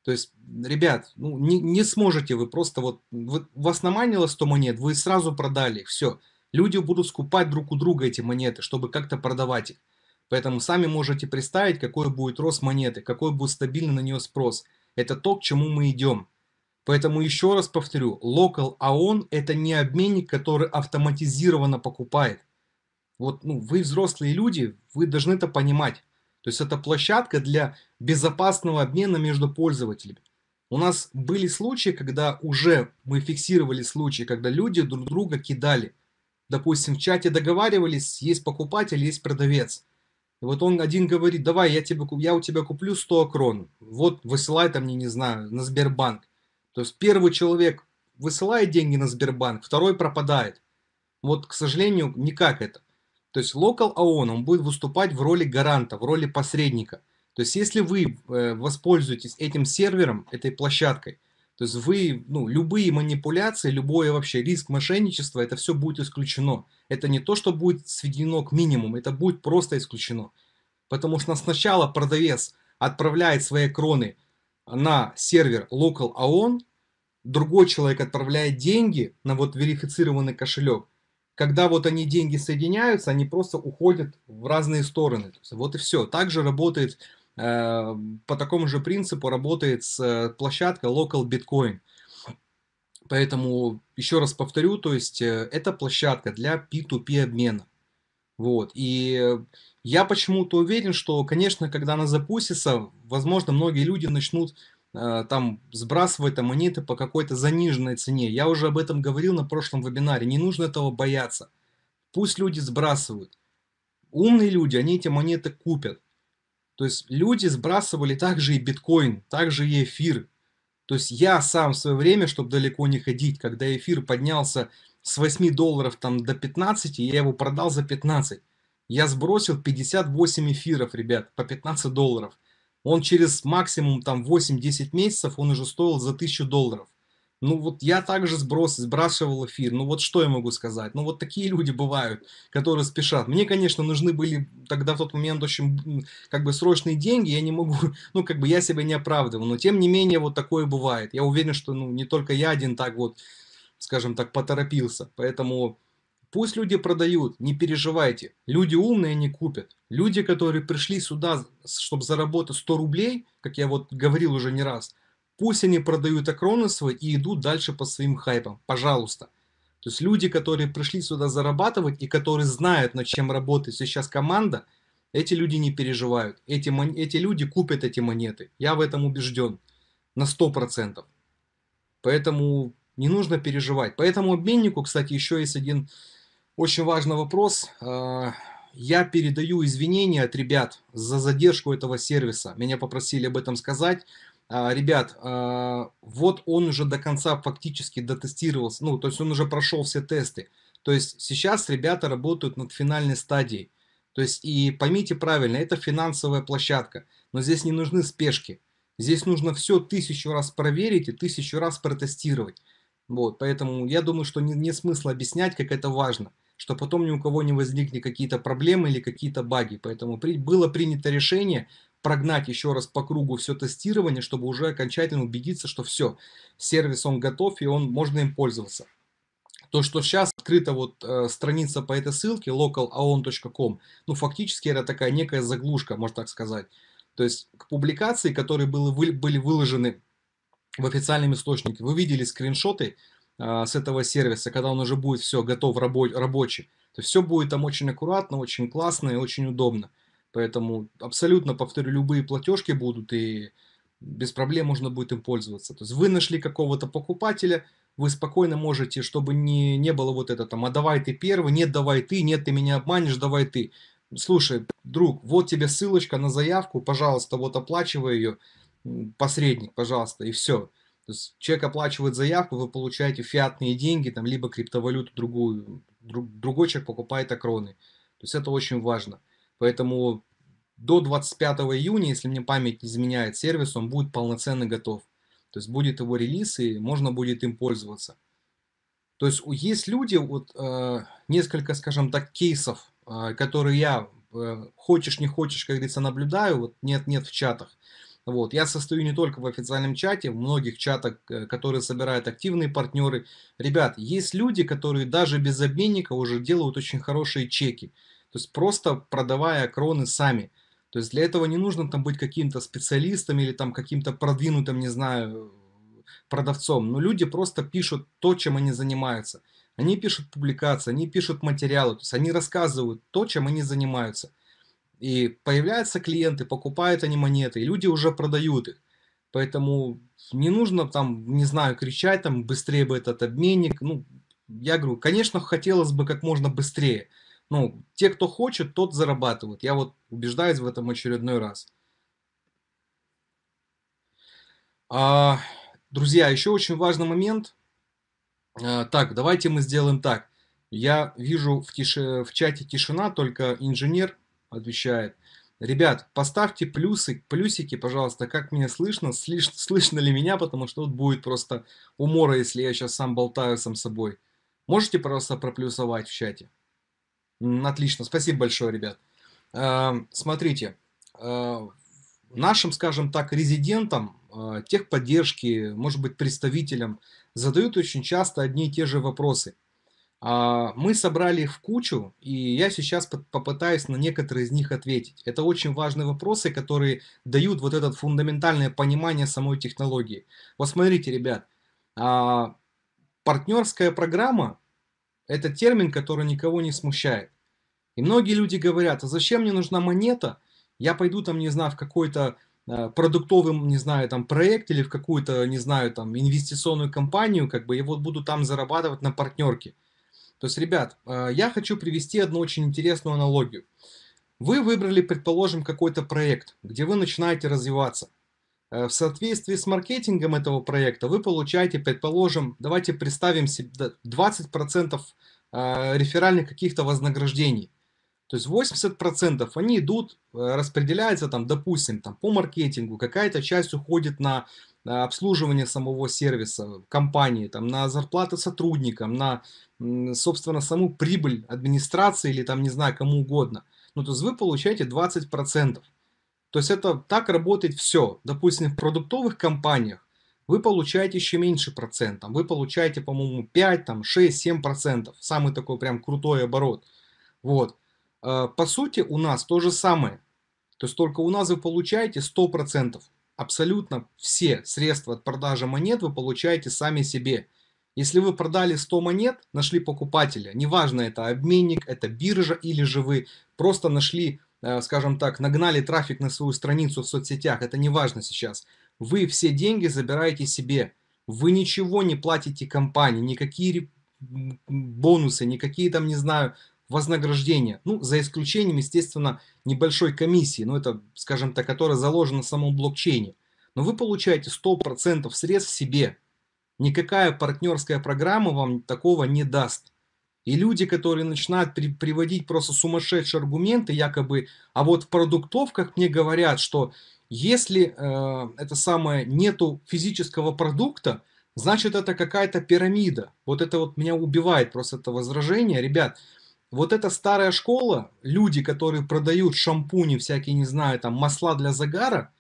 то есть, ребят, ну, не, не сможете вы просто вот, вот, вас наманило 100 монет, вы сразу продали, все. Люди будут скупать друг у друга эти монеты, чтобы как-то продавать их. Поэтому сами можете представить, какой будет рост монеты, какой будет стабильный на нее спрос. Это то, к чему мы идем. Поэтому еще раз повторю, Local AON это не обменник, который автоматизированно покупает. Вот ну, вы взрослые люди, вы должны это понимать. То есть это площадка для безопасного обмена между пользователями. У нас были случаи, когда уже мы фиксировали случаи, когда люди друг друга кидали. Допустим, в чате договаривались, есть покупатель, есть продавец. И вот он один говорит, давай я, тебе, я у тебя куплю 100 крон, вот высылай там, не, не знаю, на Сбербанк. То есть первый человек высылает деньги на Сбербанк, второй пропадает. Вот, к сожалению, никак это. То есть Local ООН, он будет выступать в роли гаранта, в роли посредника. То есть если вы э, воспользуетесь этим сервером, этой площадкой, то есть вы, ну, любые манипуляции, любое вообще риск мошенничества, это все будет исключено. Это не то, что будет сведено к минимуму, это будет просто исключено. Потому что сначала продавец отправляет свои кроны на сервер Local AON, другой человек отправляет деньги на вот верифицированный кошелек, когда вот они деньги соединяются, они просто уходят в разные стороны. вот и все. Также работает, э, по такому же принципу работает с э, площадка Local Bitcoin. Поэтому, еще раз повторю, то есть э, это площадка для P2P обмена. Вот. И я почему-то уверен, что, конечно, когда она запустится, возможно, многие люди начнут Э, там сбрасывать монеты по какой-то заниженной цене. Я уже об этом говорил на прошлом вебинаре. Не нужно этого бояться. Пусть люди сбрасывают. Умные люди, они эти монеты купят. То есть люди сбрасывали также и биткоин, также и эфир. То есть я сам в свое время, чтобы далеко не ходить, когда эфир поднялся с 8 долларов там до 15, я его продал за 15. Я сбросил 58 эфиров, ребят, по 15 долларов он через максимум там 8-10 месяцев, он уже стоил за 1000 долларов. Ну вот я также сброс, сбрасывал эфир. Ну вот что я могу сказать? Ну вот такие люди бывают, которые спешат. Мне, конечно, нужны были тогда в тот момент очень как бы срочные деньги. Я не могу, ну как бы я себя не оправдываю. Но тем не менее вот такое бывает. Я уверен, что ну не только я один так вот, скажем так, поторопился. Поэтому Пусть люди продают, не переживайте. Люди умные не купят. Люди, которые пришли сюда, чтобы заработать 100 рублей, как я вот говорил уже не раз, пусть они продают акроны свои и идут дальше по своим хайпам. Пожалуйста. То есть люди, которые пришли сюда зарабатывать и которые знают, над чем работает сейчас команда, эти люди не переживают. Эти, мон... эти люди купят эти монеты. Я в этом убежден. На 100%. Поэтому не нужно переживать. поэтому этому обменнику, кстати, еще есть один очень важный вопрос. Э, я передаю извинения от ребят за задержку этого сервиса. Меня попросили об этом сказать. Э, ребят, э, вот он уже до конца фактически дотестировался, ну, то есть он уже прошел все тесты. То есть сейчас ребята работают над финальной стадией. То есть и поймите правильно, это финансовая площадка, но здесь не нужны спешки. Здесь нужно все тысячу раз проверить и тысячу раз протестировать. Вот, поэтому я думаю, что нет смысла объяснять, как это важно что потом ни у кого не возникли какие-то проблемы или какие-то баги. Поэтому при, было принято решение прогнать еще раз по кругу все тестирование, чтобы уже окончательно убедиться, что все, сервис он готов и он можно им пользоваться. То, что сейчас открыта вот э, страница по этой ссылке localaon.com, ну фактически это такая некая заглушка, можно так сказать. То есть к публикации, которые были, были выложены в официальном источнике, вы видели скриншоты, а, с этого сервиса, когда он уже будет все готов рабочий. То все будет там очень аккуратно, очень классно и очень удобно. Поэтому абсолютно, повторю, любые платежки будут и без проблем можно будет им пользоваться. То есть вы нашли какого-то покупателя, вы спокойно можете, чтобы не, не было вот это там, а давай ты первый, нет, давай ты, нет, ты меня обманешь, давай ты. Слушай, друг, вот тебе ссылочка на заявку, пожалуйста, вот оплачивай ее, посредник, пожалуйста, и все. То есть человек оплачивает заявку, вы получаете фиатные деньги, там, либо криптовалюту другую, друг, другой человек покупает акроны. То есть это очень важно. Поэтому до 25 июня, если мне память не изменяет сервис, он будет полноценно готов. То есть будет его релиз и можно будет им пользоваться. То есть есть люди, вот э, несколько, скажем так, кейсов, э, которые я э, хочешь не хочешь, как говорится, наблюдаю, вот нет-нет в чатах. Вот. Я состою не только в официальном чате, в многих чатах, э, которые собирают активные партнеры. Ребят, есть люди, которые даже без обменника уже делают очень хорошие чеки. То есть просто продавая кроны сами. То есть для этого не нужно там быть каким-то специалистом или там каким-то продвинутым, не знаю, продавцом. Но люди просто пишут то, чем они занимаются. Они пишут публикации, они пишут материалы, то есть они рассказывают то, чем они занимаются. И появляются клиенты, покупают они монеты, и люди уже продают их. Поэтому не нужно там, не знаю, кричать там быстрее бы этот обменник. Ну, я говорю, конечно, хотелось бы как можно быстрее. Ну, те, кто хочет, тот зарабатывает. Я вот убеждаюсь в этом очередной раз. А, друзья, еще очень важный момент. А, так, давайте мы сделаем так. Я вижу в, тиш... в чате тишина, только инженер отвечает. Ребят, поставьте плюсы, плюсики, пожалуйста, как меня слышно, слиш, слышно ли меня, потому что тут будет просто умора, если я сейчас сам болтаю сам собой. Можете просто проплюсовать в чате? Отлично, спасибо большое, ребят. Э, смотрите, э, нашим, скажем так, резидентам э, техподдержки, может быть, представителям задают очень часто одни и те же вопросы – а, мы собрали их в кучу, и я сейчас попытаюсь на некоторые из них ответить. Это очень важные вопросы, которые дают вот это фундаментальное понимание самой технологии. Вот смотрите, ребят, а, партнерская программа – это термин, который никого не смущает. И многие люди говорят, а зачем мне нужна монета? Я пойду там, не знаю, в какой-то э, продуктовый, не знаю, там проект или в какую-то, не знаю, там инвестиционную компанию, как бы, и вот буду там зарабатывать на партнерке. То есть, ребят, а, я хочу привести одну очень интересную аналогию. Вы выбрали, предположим, какой-то проект, где вы начинаете развиваться. Э, в соответствии с маркетингом этого проекта вы получаете, предположим, давайте представим себе 20% а, реферальных каких-то вознаграждений. То есть 80% они идут, э, распределяются там, допустим, там, по маркетингу, какая-то часть уходит на обслуживание самого сервиса, компании, там, на зарплаты сотрудникам, на, собственно, саму прибыль администрации или там, не знаю, кому угодно, ну, то есть вы получаете 20%. То есть это так работает все. Допустим, в продуктовых компаниях вы получаете еще меньше процентом. Вы получаете, по-моему, 5, там, 6, 7 процентов. Самый такой прям крутой оборот. Вот. А, по сути, у нас то же самое. То есть только у нас вы получаете 100 процентов абсолютно все средства от продажи монет вы получаете сами себе. Если вы продали 100 монет, нашли покупателя, неважно это обменник, это биржа или же вы просто нашли, э, скажем так, нагнали трафик на свою страницу в соцсетях, это неважно сейчас. Вы все деньги забираете себе. Вы ничего не платите компании, никакие бонусы, никакие там, не знаю, вознаграждение. Ну, за исключением, естественно, небольшой комиссии, но ну, это, скажем так, которая заложена в самом блокчейне. Но вы получаете 100% средств себе. Никакая партнерская программа вам такого не даст. И люди, которые начинают при приводить просто сумасшедшие аргументы, якобы, а вот в продуктовках мне говорят, что если э, это самое нету физического продукта, значит это какая-то пирамида. Вот это вот меня убивает просто это возражение. Ребят, вот эта старая школа, люди, которые продают шампуни, всякие, не знаю, там, масла для загара,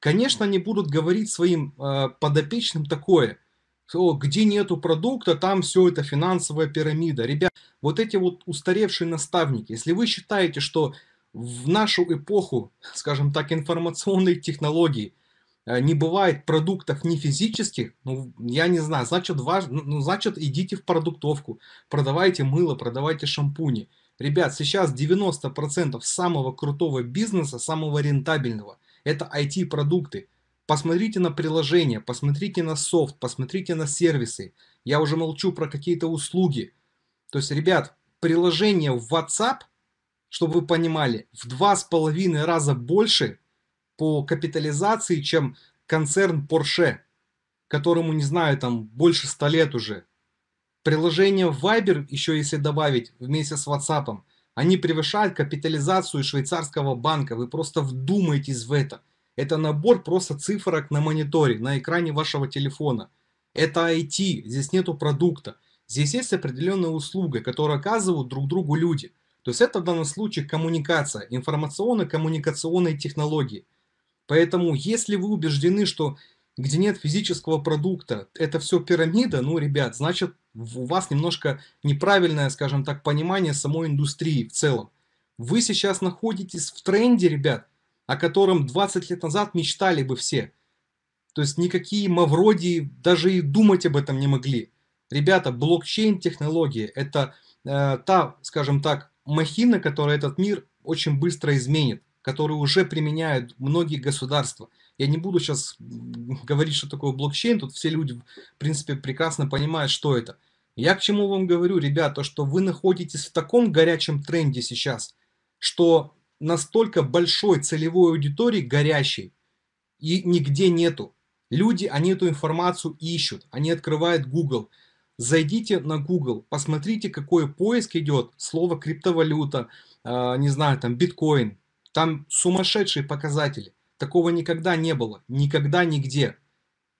конечно, они будут говорить своим э, подопечным такое, что где нету продукта, там все это финансовая пирамида. Ребят, вот эти вот устаревшие наставники, если вы считаете, что в нашу эпоху, скажем так, информационной технологии Э, не бывает продуктов не физических, ну, я не знаю, значит, важ... Ну, ну, значит, идите в продуктовку, продавайте мыло, продавайте шампуни. Ребят, сейчас 90% самого крутого бизнеса, самого рентабельного, это IT-продукты. Посмотрите на приложения, посмотрите на софт, посмотрите на сервисы. Я уже молчу про какие-то услуги. То есть, ребят, приложение в WhatsApp, чтобы вы понимали, в 2,5 раза больше по капитализации, чем концерн Porsche, которому, не знаю, там больше 100 лет уже. Приложение Viber, еще если добавить вместе с WhatsApp, они превышают капитализацию швейцарского банка. Вы просто вдумайтесь в это. Это набор просто цифрок на мониторе, на экране вашего телефона. Это IT, здесь нету продукта. Здесь есть определенная услуга, которую оказывают друг другу люди. То есть это в данном случае коммуникация, информационно-коммуникационные технологии – Поэтому, если вы убеждены, что где нет физического продукта, это все пирамида, ну, ребят, значит, у вас немножко неправильное, скажем так, понимание самой индустрии в целом. Вы сейчас находитесь в тренде, ребят, о котором 20 лет назад мечтали бы все. То есть никакие мавроди даже и думать об этом не могли. Ребята, блокчейн-технологии – это э, та, скажем так, махина, которая этот мир очень быстро изменит которые уже применяют многие государства. Я не буду сейчас говорить, что такое блокчейн, тут все люди, в принципе, прекрасно понимают, что это. Я к чему вам говорю, ребята, что вы находитесь в таком горячем тренде сейчас, что настолько большой целевой аудитории горящей и нигде нету. Люди, они эту информацию ищут, они открывают Google. Зайдите на Google, посмотрите, какой поиск идет, слово криптовалюта, э, не знаю, там биткоин, там сумасшедшие показатели. Такого никогда не было. Никогда, нигде.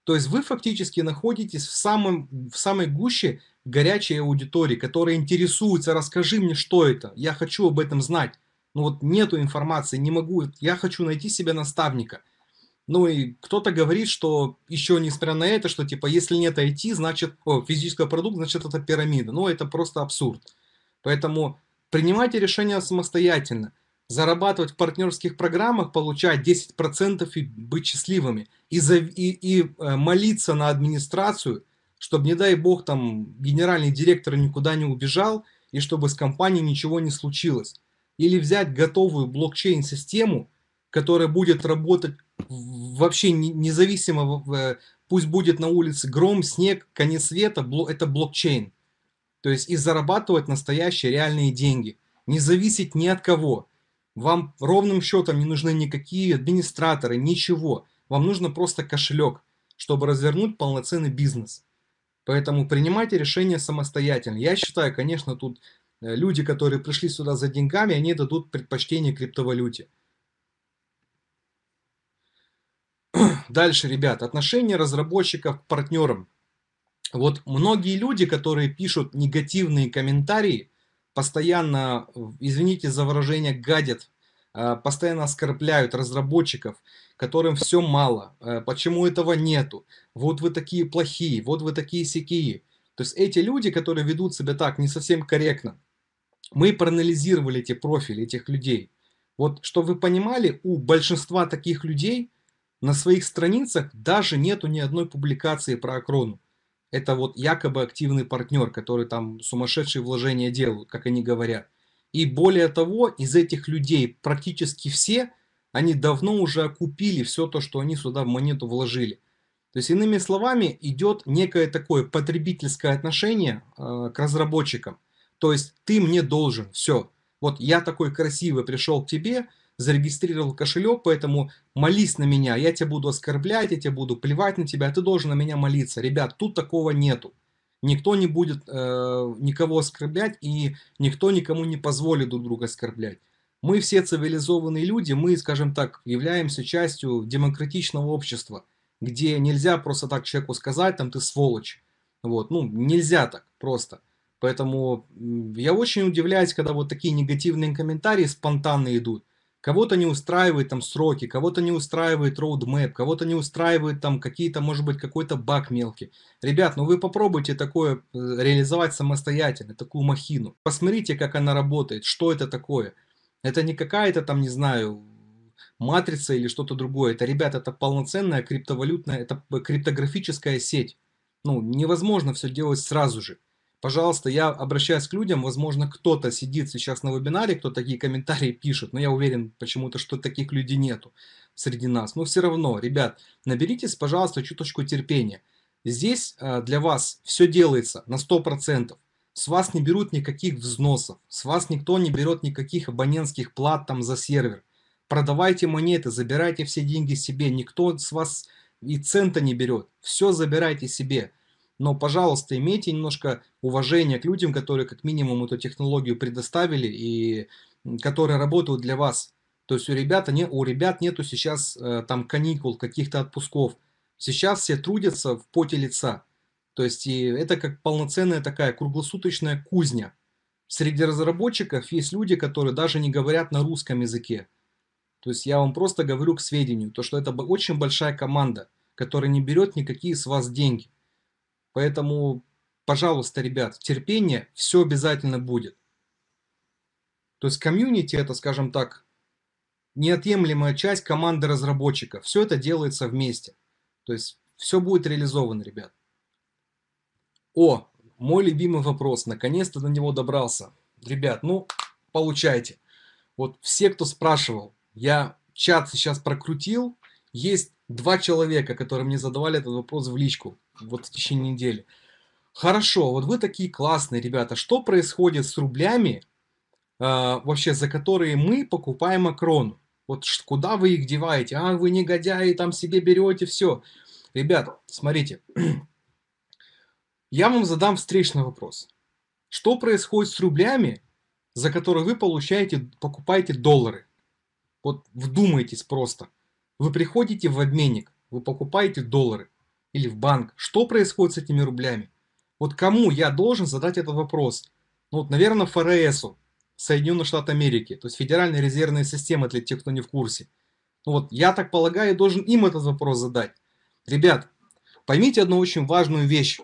То есть вы фактически находитесь в, самом, в самой гуще горячей аудитории, которая интересуется, расскажи мне, что это, я хочу об этом знать. Но ну вот нету информации, не могу, я хочу найти себе наставника. Ну и кто-то говорит, что еще несмотря на это, что типа если нет IT, значит, о, физического продукта, значит это пирамида. Ну это просто абсурд. Поэтому принимайте решение самостоятельно зарабатывать в партнерских программах, получать 10% и быть счастливыми. И, за, и, и э, молиться на администрацию, чтобы, не дай бог, там генеральный директор никуда не убежал, и чтобы с компанией ничего не случилось. Или взять готовую блокчейн-систему, которая будет работать вообще независимо, э, пусть будет на улице гром, снег, конец света, это блокчейн. То есть и зарабатывать настоящие реальные деньги. Не зависеть ни от кого. Вам ровным счетом не нужны никакие администраторы, ничего. Вам нужно просто кошелек, чтобы развернуть полноценный бизнес. Поэтому принимайте решения самостоятельно. Я считаю, конечно, тут э, люди, которые пришли сюда за деньгами, они дадут предпочтение криптовалюте. Дальше, ребят, отношение разработчиков к партнерам. Вот многие люди, которые пишут негативные комментарии, постоянно, извините за выражение, гадят, э, постоянно оскорбляют разработчиков, которым все мало, э, почему этого нету, вот вы такие плохие, вот вы такие сякие. То есть эти люди, которые ведут себя так не совсем корректно, мы проанализировали эти профили этих людей. Вот, чтобы вы понимали, у большинства таких людей на своих страницах даже нету ни одной публикации про Акрону это вот якобы активный партнер, который там сумасшедшие вложения делают, как они говорят. И более того, из этих людей практически все, они давно уже окупили все то, что они сюда в монету вложили. То есть, иными словами, идет некое такое потребительское отношение э, к разработчикам. То есть, ты мне должен, все. Вот я такой красивый пришел к тебе, зарегистрировал кошелек, поэтому молись на меня, я тебя буду оскорблять, я тебя буду плевать на тебя, ты должен на меня молиться. Ребят, тут такого нету. Никто не будет э, никого оскорблять и никто никому не позволит друг друга оскорблять. Мы все цивилизованные люди, мы, скажем так, являемся частью демократичного общества, где нельзя просто так человеку сказать, там ты сволочь. Вот, ну, нельзя так просто. Поэтому я очень удивляюсь, когда вот такие негативные комментарии спонтанно идут. Кого-то не устраивает там сроки, кого-то не устраивает роудмэп, кого-то не устраивает там какие-то, может быть, какой-то баг мелкий. Ребят, ну вы попробуйте такое э, реализовать самостоятельно, такую махину. Посмотрите, как она работает, что это такое. Это не какая-то там, не знаю, матрица или что-то другое. Это, ребят, это полноценная криптовалютная, это э, криптографическая сеть. Ну, невозможно все делать сразу же. Пожалуйста, я обращаюсь к людям, возможно, кто-то сидит сейчас на вебинаре, кто такие комментарии пишет, но я уверен почему-то, что таких людей нету среди нас. Но все равно, ребят, наберитесь, пожалуйста, чуточку терпения. Здесь э, для вас все делается на 100%. С вас не берут никаких взносов, с вас никто не берет никаких абонентских плат там за сервер. Продавайте монеты, забирайте все деньги себе, никто с вас и цента не берет. Все забирайте себе но, пожалуйста, имейте немножко уважения к людям, которые как минимум эту технологию предоставили и которые работают для вас. То есть у, ребята не, у ребят нету сейчас э, там каникул, каких-то отпусков. Сейчас все трудятся в поте лица. То есть и это как полноценная такая круглосуточная кузня. Среди разработчиков есть люди, которые даже не говорят на русском языке. То есть я вам просто говорю к сведению, то что это очень большая команда, которая не берет никакие с вас деньги. Поэтому, пожалуйста, ребят, терпение, все обязательно будет. То есть комьюнити это, скажем так, неотъемлемая часть команды разработчика. Все это делается вместе. То есть все будет реализовано, ребят. О, мой любимый вопрос. Наконец-то до него добрался. Ребят, ну, получайте. Вот все, кто спрашивал, я чат сейчас прокрутил, есть два человека, которые мне задавали этот вопрос в личку вот в течение недели. Хорошо, вот вы такие классные ребята. Что происходит с рублями, э, вообще, за которые мы покупаем Акрону? Вот куда вы их деваете? А, вы негодяи, там себе берете, все. Ребята, смотрите. Я вам задам встречный вопрос. Что происходит с рублями, за которые вы получаете, покупаете доллары? Вот вдумайтесь просто. Вы приходите в обменник, вы покупаете доллары или в банк. Что происходит с этими рублями? Вот кому я должен задать этот вопрос? Ну вот, наверное, ФРСу, Соединенных Штатов Америки, то есть Федеральная резервная система для тех, кто не в курсе. Ну вот, я так полагаю, должен им этот вопрос задать. Ребят, поймите одну очень важную вещь.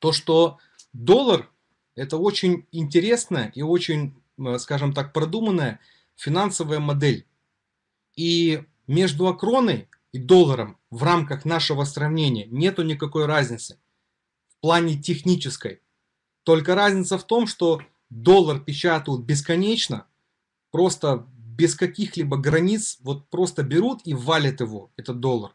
То, что доллар – это очень интересная и очень, скажем так, продуманная финансовая модель. И между акроной и долларом в рамках нашего сравнения нету никакой разницы в плане технической. Только разница в том, что доллар печатают бесконечно, просто без каких-либо границ, вот просто берут и валят его, этот доллар.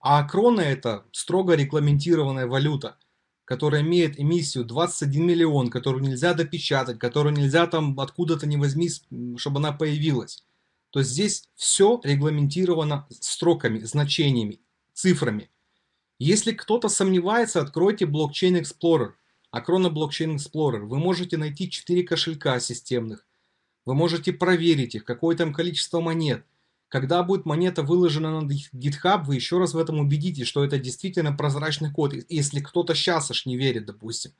А акрона это строго регламентированная валюта, которая имеет эмиссию 21 миллион, которую нельзя допечатать, которую нельзя там откуда-то не возьми, чтобы она появилась то здесь все регламентировано строками, значениями, цифрами. Если кто-то сомневается, откройте блокчейн Explorer, Acrona а Blockchain Explorer. Вы можете найти 4 кошелька системных, вы можете проверить их, какое там количество монет. Когда будет монета выложена на GitHub, вы еще раз в этом убедитесь, что это действительно прозрачный код, если кто-то сейчас аж не верит, допустим.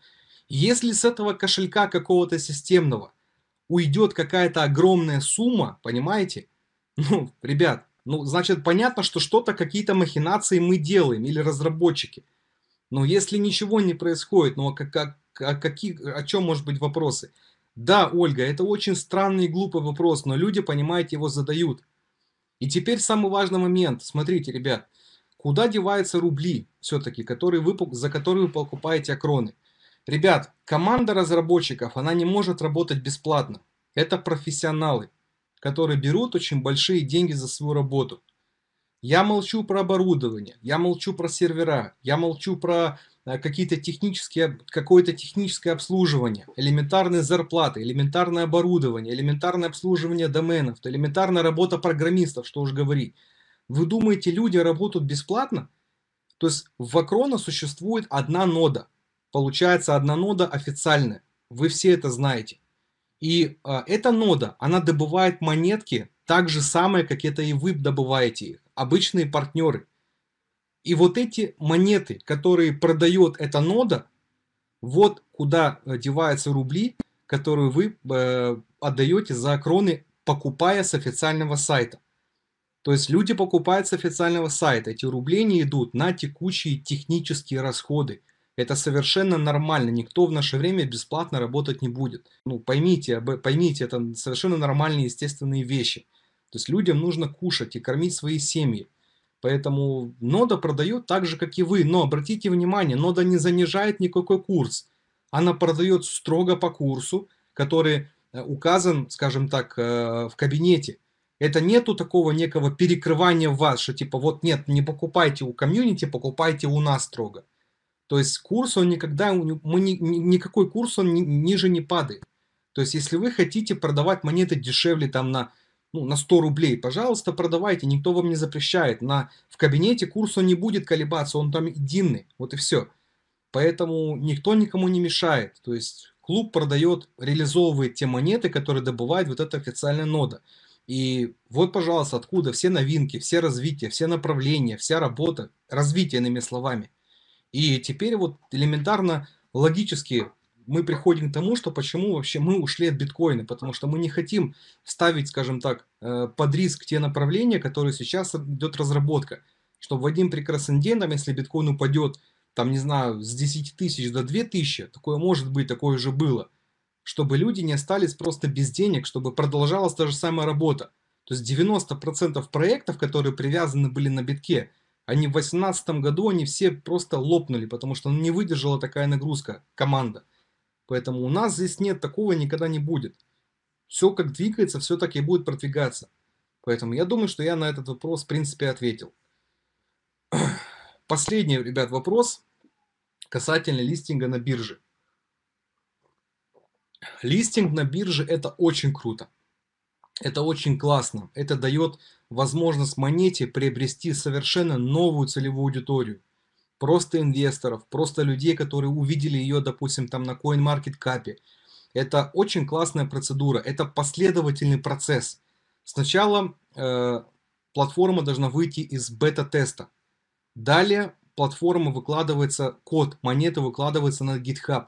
Если с этого кошелька какого-то системного – уйдет какая-то огромная сумма, понимаете? Ну, ребят, ну, значит, понятно, что что-то, какие-то махинации мы делаем или разработчики. Но если ничего не происходит, ну, а как, как, а какие, о чем может быть вопросы? Да, Ольга, это очень странный и глупый вопрос, но люди, понимаете, его задают. И теперь самый важный момент. Смотрите, ребят, куда деваются рубли все-таки, которые вы, за которые вы покупаете акроны? Ребят, команда разработчиков, она не может работать бесплатно. Это профессионалы, которые берут очень большие деньги за свою работу. Я молчу про оборудование, я молчу про сервера, я молчу про э, какие-то технические, какое-то техническое обслуживание, элементарные зарплаты, элементарное оборудование, элементарное обслуживание доменов, элементарная работа программистов, что уж говорить. Вы думаете, люди работают бесплатно? То есть в Акрона существует одна нода получается одна нода официальная. Вы все это знаете. И э, эта нода, она добывает монетки так же самое, как это и вы добываете их, обычные партнеры. И вот эти монеты, которые продает эта нода, вот куда э, деваются рубли, которые вы э, отдаете за кроны, покупая с официального сайта. То есть люди покупают с официального сайта, эти рубли не идут на текущие технические расходы – это совершенно нормально. Никто в наше время бесплатно работать не будет. Ну, поймите, поймите, это совершенно нормальные естественные вещи. То есть людям нужно кушать и кормить свои семьи. Поэтому нода продает так же, как и вы. Но обратите внимание, нода не занижает никакой курс. Она продает строго по курсу, который э, указан, скажем так, э, в кабинете. Это нету такого некого перекрывания вас, что типа вот нет, не покупайте у комьюнити, покупайте у нас строго. То есть курс, он никогда, мы, никакой курс, он ниже не падает. То есть если вы хотите продавать монеты дешевле там на, ну, на 100 рублей, пожалуйста, продавайте, никто вам не запрещает. На, в кабинете курс он не будет колебаться, он там единый, вот и все. Поэтому никто никому не мешает. То есть клуб продает, реализовывает те монеты, которые добывает вот эта официальная нода. И вот, пожалуйста, откуда все новинки, все развития, все направления, вся работа, развитие, иными словами – и теперь вот элементарно логически мы приходим к тому, что почему вообще мы ушли от биткоина, потому что мы не хотим ставить, скажем так, э, под риск те направления, которые сейчас идет разработка, чтобы в один прекрасный день, там, если биткоин упадет, там, не знаю, с 10 тысяч до 2 тысячи, такое может быть, такое уже было, чтобы люди не остались просто без денег, чтобы продолжалась та же самая работа. То есть 90% проектов, которые привязаны были на битке – они в 2018 году, они все просто лопнули, потому что не выдержала такая нагрузка команда. Поэтому у нас здесь нет, такого никогда не будет. Все как двигается, все так и будет продвигаться. Поэтому я думаю, что я на этот вопрос в принципе ответил. Последний, ребят, вопрос касательно листинга на бирже. Листинг на бирже это очень круто. Это очень классно. Это дает возможность монете приобрести совершенно новую целевую аудиторию. Просто инвесторов, просто людей, которые увидели ее, допустим, там на CoinMarketCap. Это очень классная процедура, это последовательный процесс. Сначала э, платформа должна выйти из бета-теста. Далее платформа выкладывается, код монеты выкладывается на GitHub.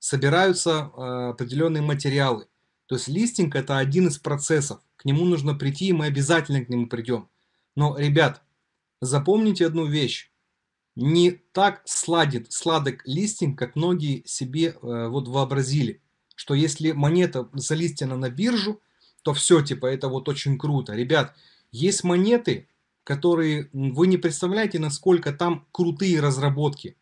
Собираются э, определенные материалы то есть листинг это один из процессов. К нему нужно прийти, и мы обязательно к нему придем. Но, ребят, запомните одну вещь. Не так сладит, сладок листинг, как многие себе э, вот вообразили. Что если монета залистена на биржу, то все, типа, это вот очень круто. Ребят, есть монеты, которые вы не представляете, насколько там крутые разработки.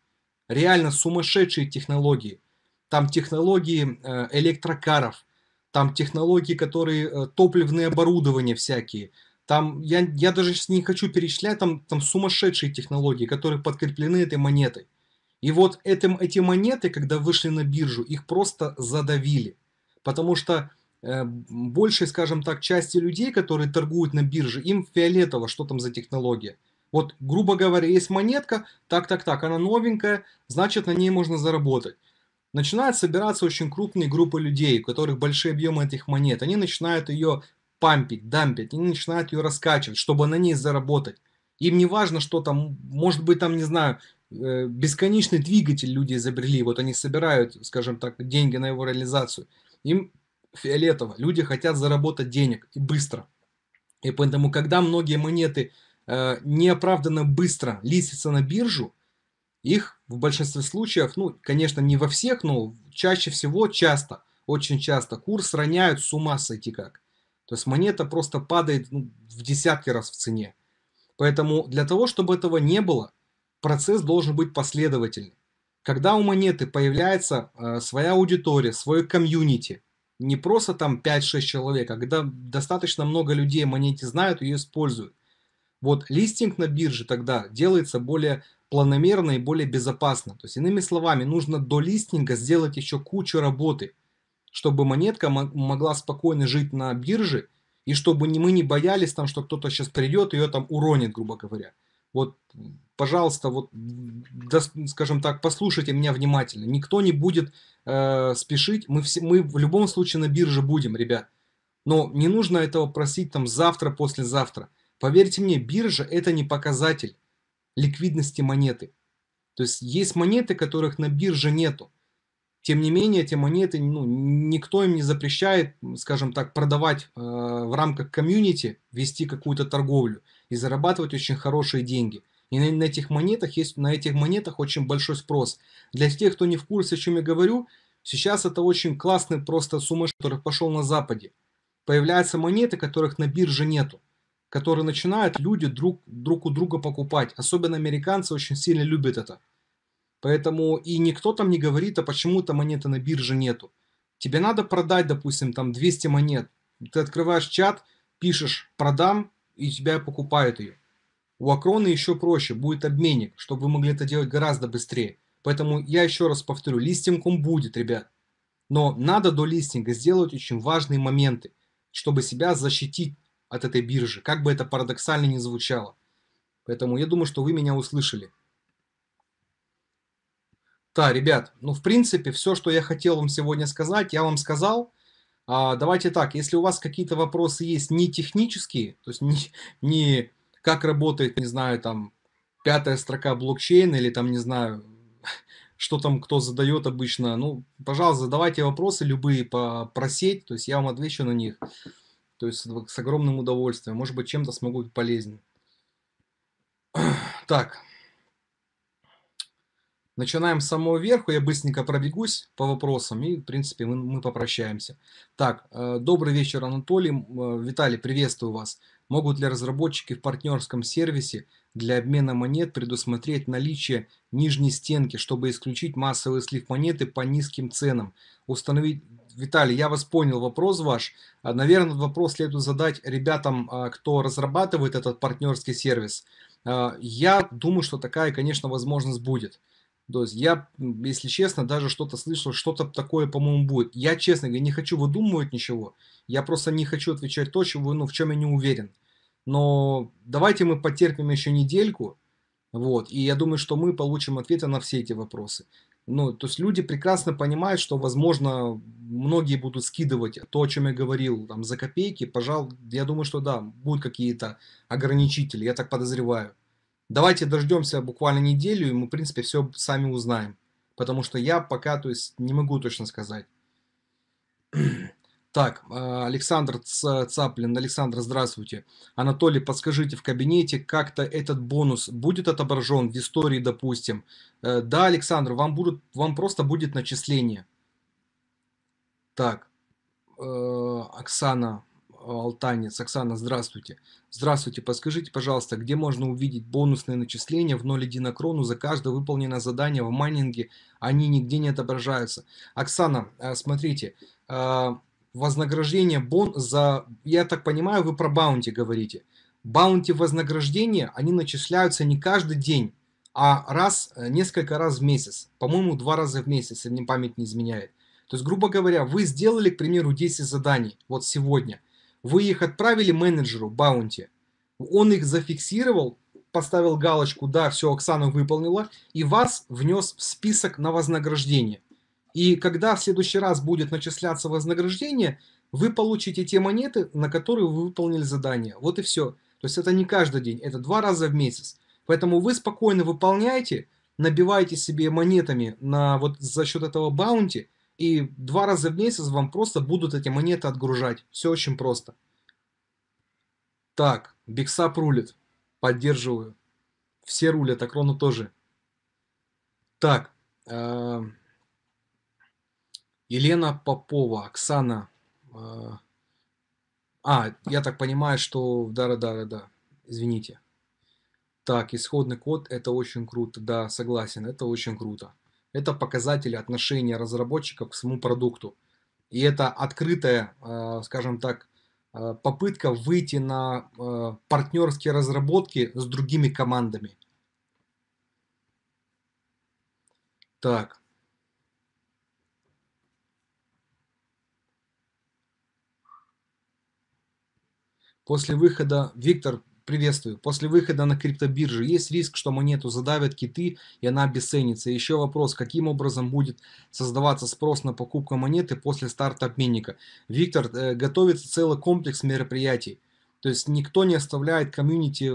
Реально сумасшедшие технологии. Там технологии э, электрокаров, там технологии, которые э, топливные оборудования всякие. Там я, я даже сейчас не хочу перечислять, там, там сумасшедшие технологии, которые подкреплены этой монетой. И вот этим, эти монеты, когда вышли на биржу, их просто задавили. Потому что э, большей, скажем так, части людей, которые торгуют на бирже, им фиолетово, что там за технология. Вот, грубо говоря, есть монетка, так-так-так, она новенькая, значит, на ней можно заработать начинают собираться очень крупные группы людей, у которых большие объемы этих монет. Они начинают ее пампить, дампить, они начинают ее раскачивать, чтобы на ней заработать. Им не важно, что там, может быть, там, не знаю, э, бесконечный двигатель люди изобрели, вот они собирают, скажем так, деньги на его реализацию. Им фиолетово, люди хотят заработать денег и быстро. И поэтому, когда многие монеты э, неоправданно быстро листятся на биржу, их в большинстве случаев, ну, конечно, не во всех, но чаще всего, часто, очень часто курс роняют с ума сойти как. То есть монета просто падает ну, в десятки раз в цене. Поэтому для того, чтобы этого не было, процесс должен быть последовательный. Когда у монеты появляется э, своя аудитория, свое комьюнити, не просто там 5-6 человек, а когда достаточно много людей монете знают и ее используют, вот листинг на бирже тогда делается более планомерно и более безопасно. То есть, иными словами, нужно до листинга сделать еще кучу работы, чтобы монетка могла спокойно жить на бирже, и чтобы мы не боялись, там, что кто-то сейчас придет и ее там уронит, грубо говоря. Вот, пожалуйста, вот, да, скажем так, послушайте меня внимательно. Никто не будет э, спешить. Мы, все, мы в любом случае на бирже будем, ребят. Но не нужно этого просить там завтра, послезавтра. Поверьте мне, биржа это не показатель ликвидности монеты. То есть есть монеты, которых на бирже нету. Тем не менее, эти монеты, ну, никто им не запрещает, скажем так, продавать э, в рамках комьюнити, вести какую-то торговлю и зарабатывать очень хорошие деньги. И на, на этих монетах есть, на этих монетах очень большой спрос. Для тех, кто не в курсе, о чем я говорю, сейчас это очень классный просто сумасшедший, который пошел на Западе. Появляются монеты, которых на бирже нету которые начинают люди друг, друг у друга покупать. Особенно американцы очень сильно любят это. Поэтому и никто там не говорит, а почему то монеты на бирже нету. Тебе надо продать, допустим, там 200 монет. Ты открываешь чат, пишешь «продам», и тебя покупают ее. У Акрона еще проще, будет обменник, чтобы вы могли это делать гораздо быстрее. Поэтому я еще раз повторю, листинг он будет, ребят. Но надо до листинга сделать очень важные моменты, чтобы себя защитить от этой биржи, как бы это парадоксально ни звучало. Поэтому я думаю, что вы меня услышали. Да, ребят, ну в принципе все, что я хотел вам сегодня сказать, я вам сказал. А, давайте так, если у вас какие-то вопросы есть не технические, то есть не, не как работает, не знаю, там пятая строка блокчейна или там, не знаю, что там кто задает обычно, ну, пожалуйста, задавайте вопросы любые по, про то есть я вам отвечу на них. То есть с огромным удовольствием. Может быть, чем-то смогу быть полезен. Так. Начинаем с самого верху. Я быстренько пробегусь по вопросам и, в принципе, мы, мы попрощаемся. Так, э, добрый вечер, Анатолий. Э, Виталий, приветствую вас. Могут ли разработчики в партнерском сервисе для обмена монет предусмотреть наличие нижней стенки, чтобы исключить массовый слив монеты по низким ценам, установить Виталий, я вас понял, вопрос ваш. А, Наверное, вопрос следует задать ребятам, а, кто разрабатывает этот партнерский сервис. А, я думаю, что такая, конечно, возможность будет. То есть я, если честно, даже что-то слышал, что-то такое, по-моему, будет. Я, честно говоря, не хочу выдумывать ничего. Я просто не хочу отвечать то, чего, ну, в чем я не уверен. Но давайте мы потерпим еще недельку, вот, и я думаю, что мы получим ответы на все эти вопросы. Ну, то есть люди прекрасно понимают, что, возможно, многие будут скидывать то, о чем я говорил, там, за копейки. Пожалуй, я думаю, что да, будут какие-то ограничители, я так подозреваю. Давайте дождемся буквально неделю, и мы, в принципе, все сами узнаем. Потому что я пока, то есть, не могу точно сказать. Так, э, Александр Цаплин. Александр, здравствуйте. Анатолий, подскажите, в кабинете как-то этот бонус будет отображен в истории, допустим? Э, да, Александр, вам, будут, вам просто будет начисление. Так, э, Оксана Алтанец. Оксана, здравствуйте. Здравствуйте, подскажите, пожалуйста, где можно увидеть бонусные начисления в 0.1 на крону за каждое выполненное задание в майнинге? Они нигде не отображаются. Оксана, смотрите, вознаграждение бон за, я так понимаю, вы про баунти говорите. Баунти вознаграждения, они начисляются не каждый день, а раз, э, несколько раз в месяц. По-моему, два раза в месяц, если мне память не изменяет. То есть, грубо говоря, вы сделали, к примеру, 10 заданий, вот сегодня. Вы их отправили менеджеру, баунти. Он их зафиксировал, поставил галочку, да, все, Оксана выполнила, и вас внес в список на вознаграждение. И когда в следующий раз будет начисляться вознаграждение, вы получите те монеты, на которые вы выполнили задание. Вот и все. То есть это не каждый день, это два раза в месяц. Поэтому вы спокойно выполняете, набиваете себе монетами на, вот за счет этого баунти, и два раза в месяц вам просто будут эти монеты отгружать. Все очень просто. Так, Биксап рулит. Поддерживаю. Все рулят, Акрону тоже. Так, э -э Елена Попова, Оксана. Э, а, я так понимаю, что... Да-да-да-да, извините. Так, исходный код, это очень круто. Да, согласен, это очень круто. Это показатели отношения разработчиков к своему продукту. И это открытая, э, скажем так, э, попытка выйти на партнерские разработки с другими командами. Так. после выхода, Виктор, приветствую, после выхода на криптобирже есть риск, что монету задавят киты и она обесценится. Еще вопрос, каким образом будет создаваться спрос на покупку монеты после старта обменника. Виктор, э, готовится целый комплекс мероприятий, то есть никто не оставляет комьюнити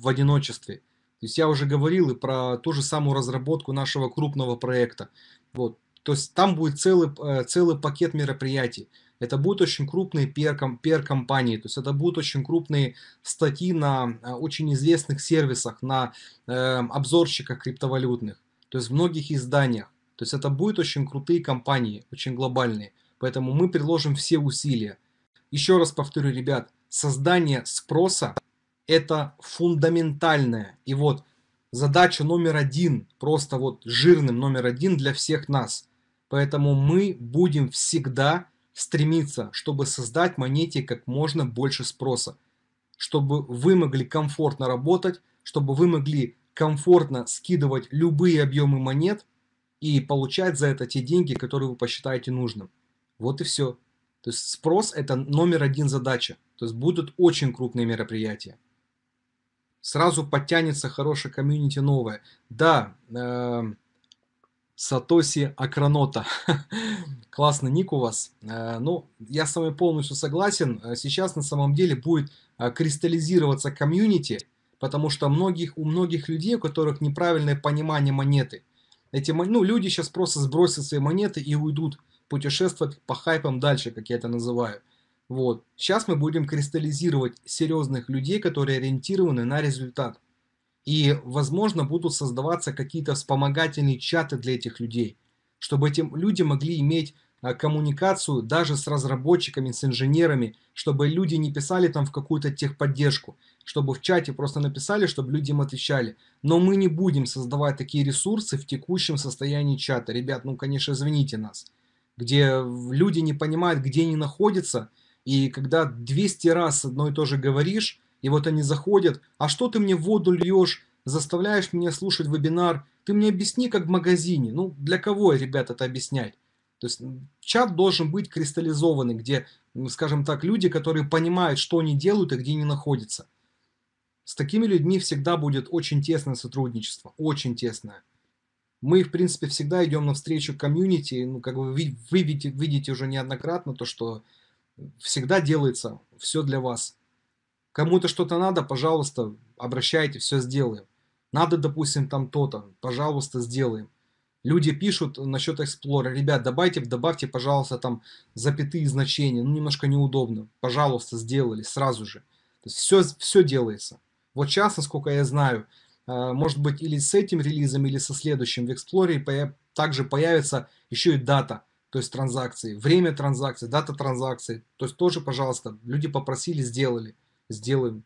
в одиночестве. То есть я уже говорил и про ту же самую разработку нашего крупного проекта. Вот. То есть там будет целый, э, целый пакет мероприятий это будут очень крупные пер компании то есть это будут очень крупные статьи на э, очень известных сервисах, на э, обзорщиках криптовалютных, то есть в многих изданиях. То есть это будут очень крутые компании, очень глобальные. Поэтому мы приложим все усилия. Еще раз повторю, ребят, создание спроса – это фундаментальное. И вот задача номер один, просто вот жирным номер один для всех нас. Поэтому мы будем всегда стремится, чтобы создать монете как можно больше спроса, чтобы вы могли комфортно работать, чтобы вы могли комфортно скидывать любые объемы монет и получать за это те деньги, которые вы посчитаете нужным. Вот и все. То есть спрос это номер один задача. То есть будут очень крупные мероприятия. Сразу подтянется хорошая комьюнити новая. Да, э Сатоси Акранота. Классный ник у вас. Э, ну, я с вами полностью согласен. Э, сейчас на самом деле будет э, кристаллизироваться комьюнити, потому что многих, у многих людей, у которых неправильное понимание монеты. Эти, ну, люди сейчас просто сбросят свои монеты и уйдут путешествовать по хайпам дальше, как я это называю. Вот. Сейчас мы будем кристаллизировать серьезных людей, которые ориентированы на результат. И, возможно, будут создаваться какие-то вспомогательные чаты для этих людей, чтобы эти люди могли иметь а, коммуникацию даже с разработчиками, с инженерами, чтобы люди не писали там в какую-то техподдержку, чтобы в чате просто написали, чтобы люди им отвечали. Но мы не будем создавать такие ресурсы в текущем состоянии чата. Ребят, ну, конечно, извините нас. Где люди не понимают, где они находятся, и когда 200 раз одно и то же говоришь, и вот они заходят, а что ты мне воду льешь, заставляешь меня слушать вебинар, ты мне объясни, как в магазине. Ну, для кого, ребят, это объяснять? То есть чат должен быть кристаллизованный, где, скажем так, люди, которые понимают, что они делают и где они находятся. С такими людьми всегда будет очень тесное сотрудничество, очень тесное. Мы, в принципе, всегда идем навстречу комьюнити, ну, как бы вы, вы видите, видите уже неоднократно то, что всегда делается все для вас. Кому-то что-то надо, пожалуйста, обращайте, все сделаем. Надо, допустим, там то-то, пожалуйста, сделаем. Люди пишут насчет Explorer, ребят, добавьте, добавьте, пожалуйста, там запятые значения, ну немножко неудобно, пожалуйста, сделали сразу же. То есть все, все делается. Вот сейчас, насколько я знаю, э, может быть или с этим релизом, или со следующим в Explorer также появится еще и дата, то есть транзакции, время транзакции, дата транзакции. То есть тоже, пожалуйста, люди попросили, сделали сделаем.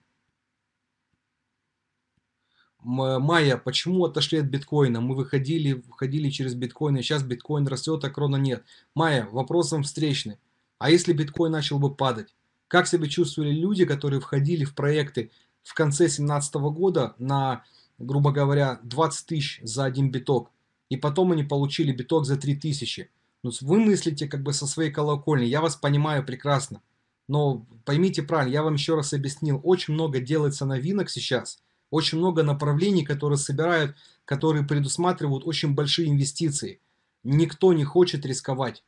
Майя, почему отошли от биткоина? Мы выходили, выходили через биткоин, и сейчас биткоин растет, а крона нет. Майя, вопрос вам встречный. А если биткоин начал бы падать? Как себя чувствовали люди, которые входили в проекты в конце 2017 года на, грубо говоря, 20 тысяч за один биток, и потом они получили биток за 3 тысячи? Ну, вы мыслите как бы со своей колокольни, я вас понимаю прекрасно. Но поймите правильно, я вам еще раз объяснил, очень много делается новинок сейчас, очень много направлений, которые собирают, которые предусматривают очень большие инвестиции. Никто не хочет рисковать.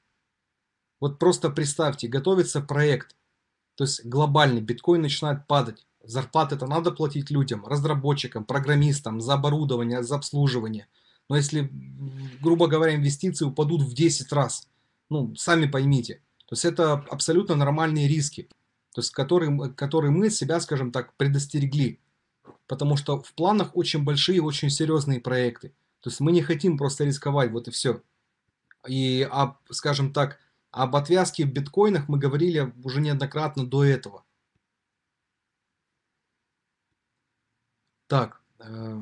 Вот просто представьте, готовится проект, то есть глобальный, биткоин начинает падать. Зарплаты-то надо платить людям, разработчикам, программистам, за оборудование, за обслуживание. Но если, грубо говоря, инвестиции упадут в 10 раз, ну, сами поймите – то есть это абсолютно нормальные риски, то есть которые, которые мы себя, скажем так, предостерегли. Потому что в планах очень большие, очень серьезные проекты. То есть мы не хотим просто рисковать, вот и все. И, об, скажем так, об отвязке в биткоинах мы говорили уже неоднократно до этого. Так. Э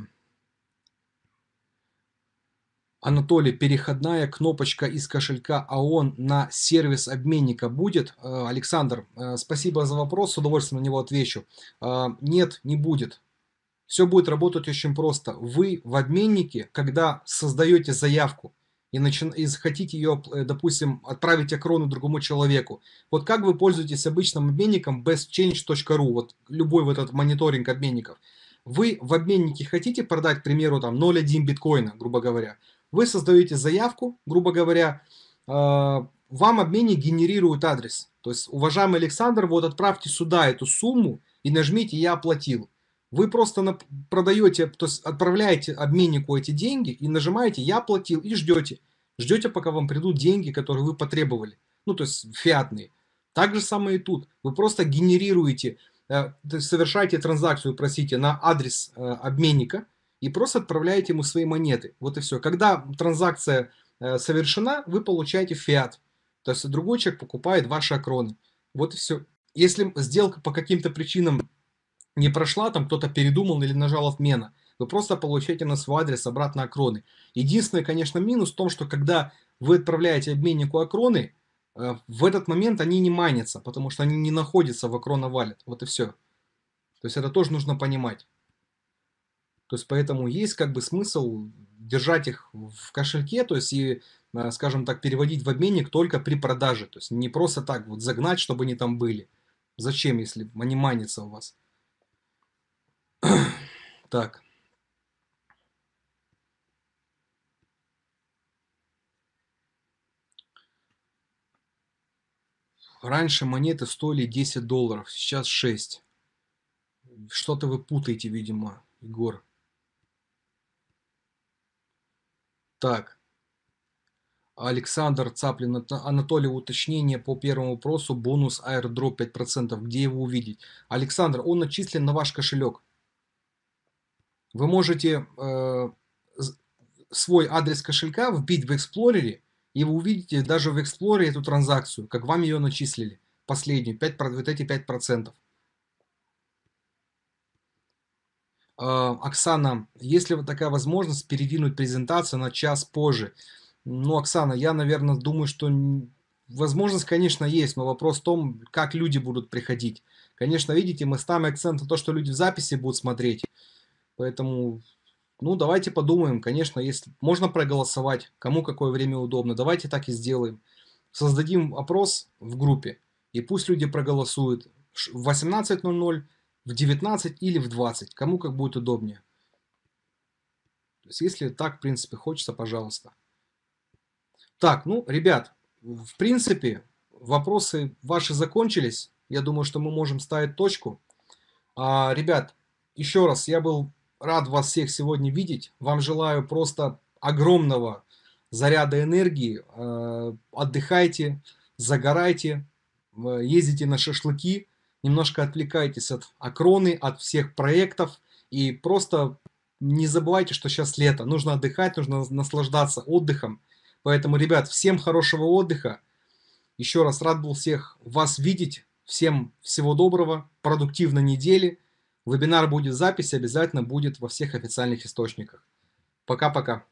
Анатолий, переходная кнопочка из кошелька АОН на сервис обменника будет? Э, Александр, э, спасибо за вопрос, с удовольствием на него отвечу. Э, нет, не будет. Все будет работать очень просто. Вы в обменнике, когда создаете заявку и, начи... и захотите ее, допустим, отправить окрону другому человеку, вот как вы пользуетесь обычным обменником bestchange.ru, вот любой вот этот мониторинг обменников, вы в обменнике хотите продать, к примеру, там 0,1 биткоина, грубо говоря, вы создаете заявку, грубо говоря, э, вам обменник генерирует адрес. То есть, уважаемый Александр, вот отправьте сюда эту сумму и нажмите «Я оплатил». Вы просто продаете, то есть отправляете обменнику эти деньги и нажимаете «Я оплатил» и ждете. Ждете, пока вам придут деньги, которые вы потребовали. Ну, то есть фиатные. Так же самое и тут. Вы просто генерируете, э, совершаете транзакцию, просите, на адрес э, обменника – и просто отправляете ему свои монеты. Вот и все. Когда транзакция э, совершена, вы получаете фиат. То есть другой человек покупает ваши акроны. Вот и все. Если сделка по каким-то причинам не прошла, там кто-то передумал или нажал отмена, вы просто получаете на свой адрес обратно акроны. Единственный, конечно, минус в том, что когда вы отправляете обменнику акроны, э, в этот момент они не манятся, потому что они не находятся в акрона валет. Вот и все. То есть это тоже нужно понимать. То есть поэтому есть как бы смысл держать их в кошельке, то есть и, а, скажем так, переводить в обменник только при продаже. То есть не просто так вот загнать, чтобы они там были. Зачем, если они манятся у вас? так. Раньше монеты стоили 10 долларов, сейчас 6. Что-то вы путаете, видимо, Егор. Так. Александр Цаплин, Анатолий, уточнение по первому вопросу, бонус аирдроп 5%, где его увидеть? Александр, он начислен на ваш кошелек. Вы можете э, свой адрес кошелька вбить в Explorer, и вы увидите даже в Explorer эту транзакцию, как вам ее начислили, последнюю, 5, вот эти 5%. А, Оксана, есть ли вот такая возможность передвинуть презентацию на час позже? Ну, Оксана, я, наверное, думаю, что возможность, конечно, есть, но вопрос в том, как люди будут приходить. Конечно, видите, мы ставим акцент на то, что люди в записи будут смотреть. Поэтому, ну, давайте подумаем, конечно, если можно проголосовать, кому какое время удобно. Давайте так и сделаем. Создадим опрос в группе, и пусть люди проголосуют в 18.00, в 19 или в 20, кому как будет удобнее. То есть, если так, в принципе, хочется, пожалуйста. Так, ну, ребят, в принципе, вопросы ваши закончились. Я думаю, что мы можем ставить точку. А, ребят, еще раз, я был рад вас всех сегодня видеть. Вам желаю просто огромного заряда энергии. Э, отдыхайте, загорайте, э, ездите на шашлыки немножко отвлекайтесь от Акроны, от всех проектов и просто не забывайте, что сейчас лето, нужно отдыхать, нужно наслаждаться отдыхом. Поэтому, ребят, всем хорошего отдыха. Еще раз рад был всех вас видеть. Всем всего доброго, продуктивной недели. Вебинар будет в записи, обязательно будет во всех официальных источниках. Пока-пока.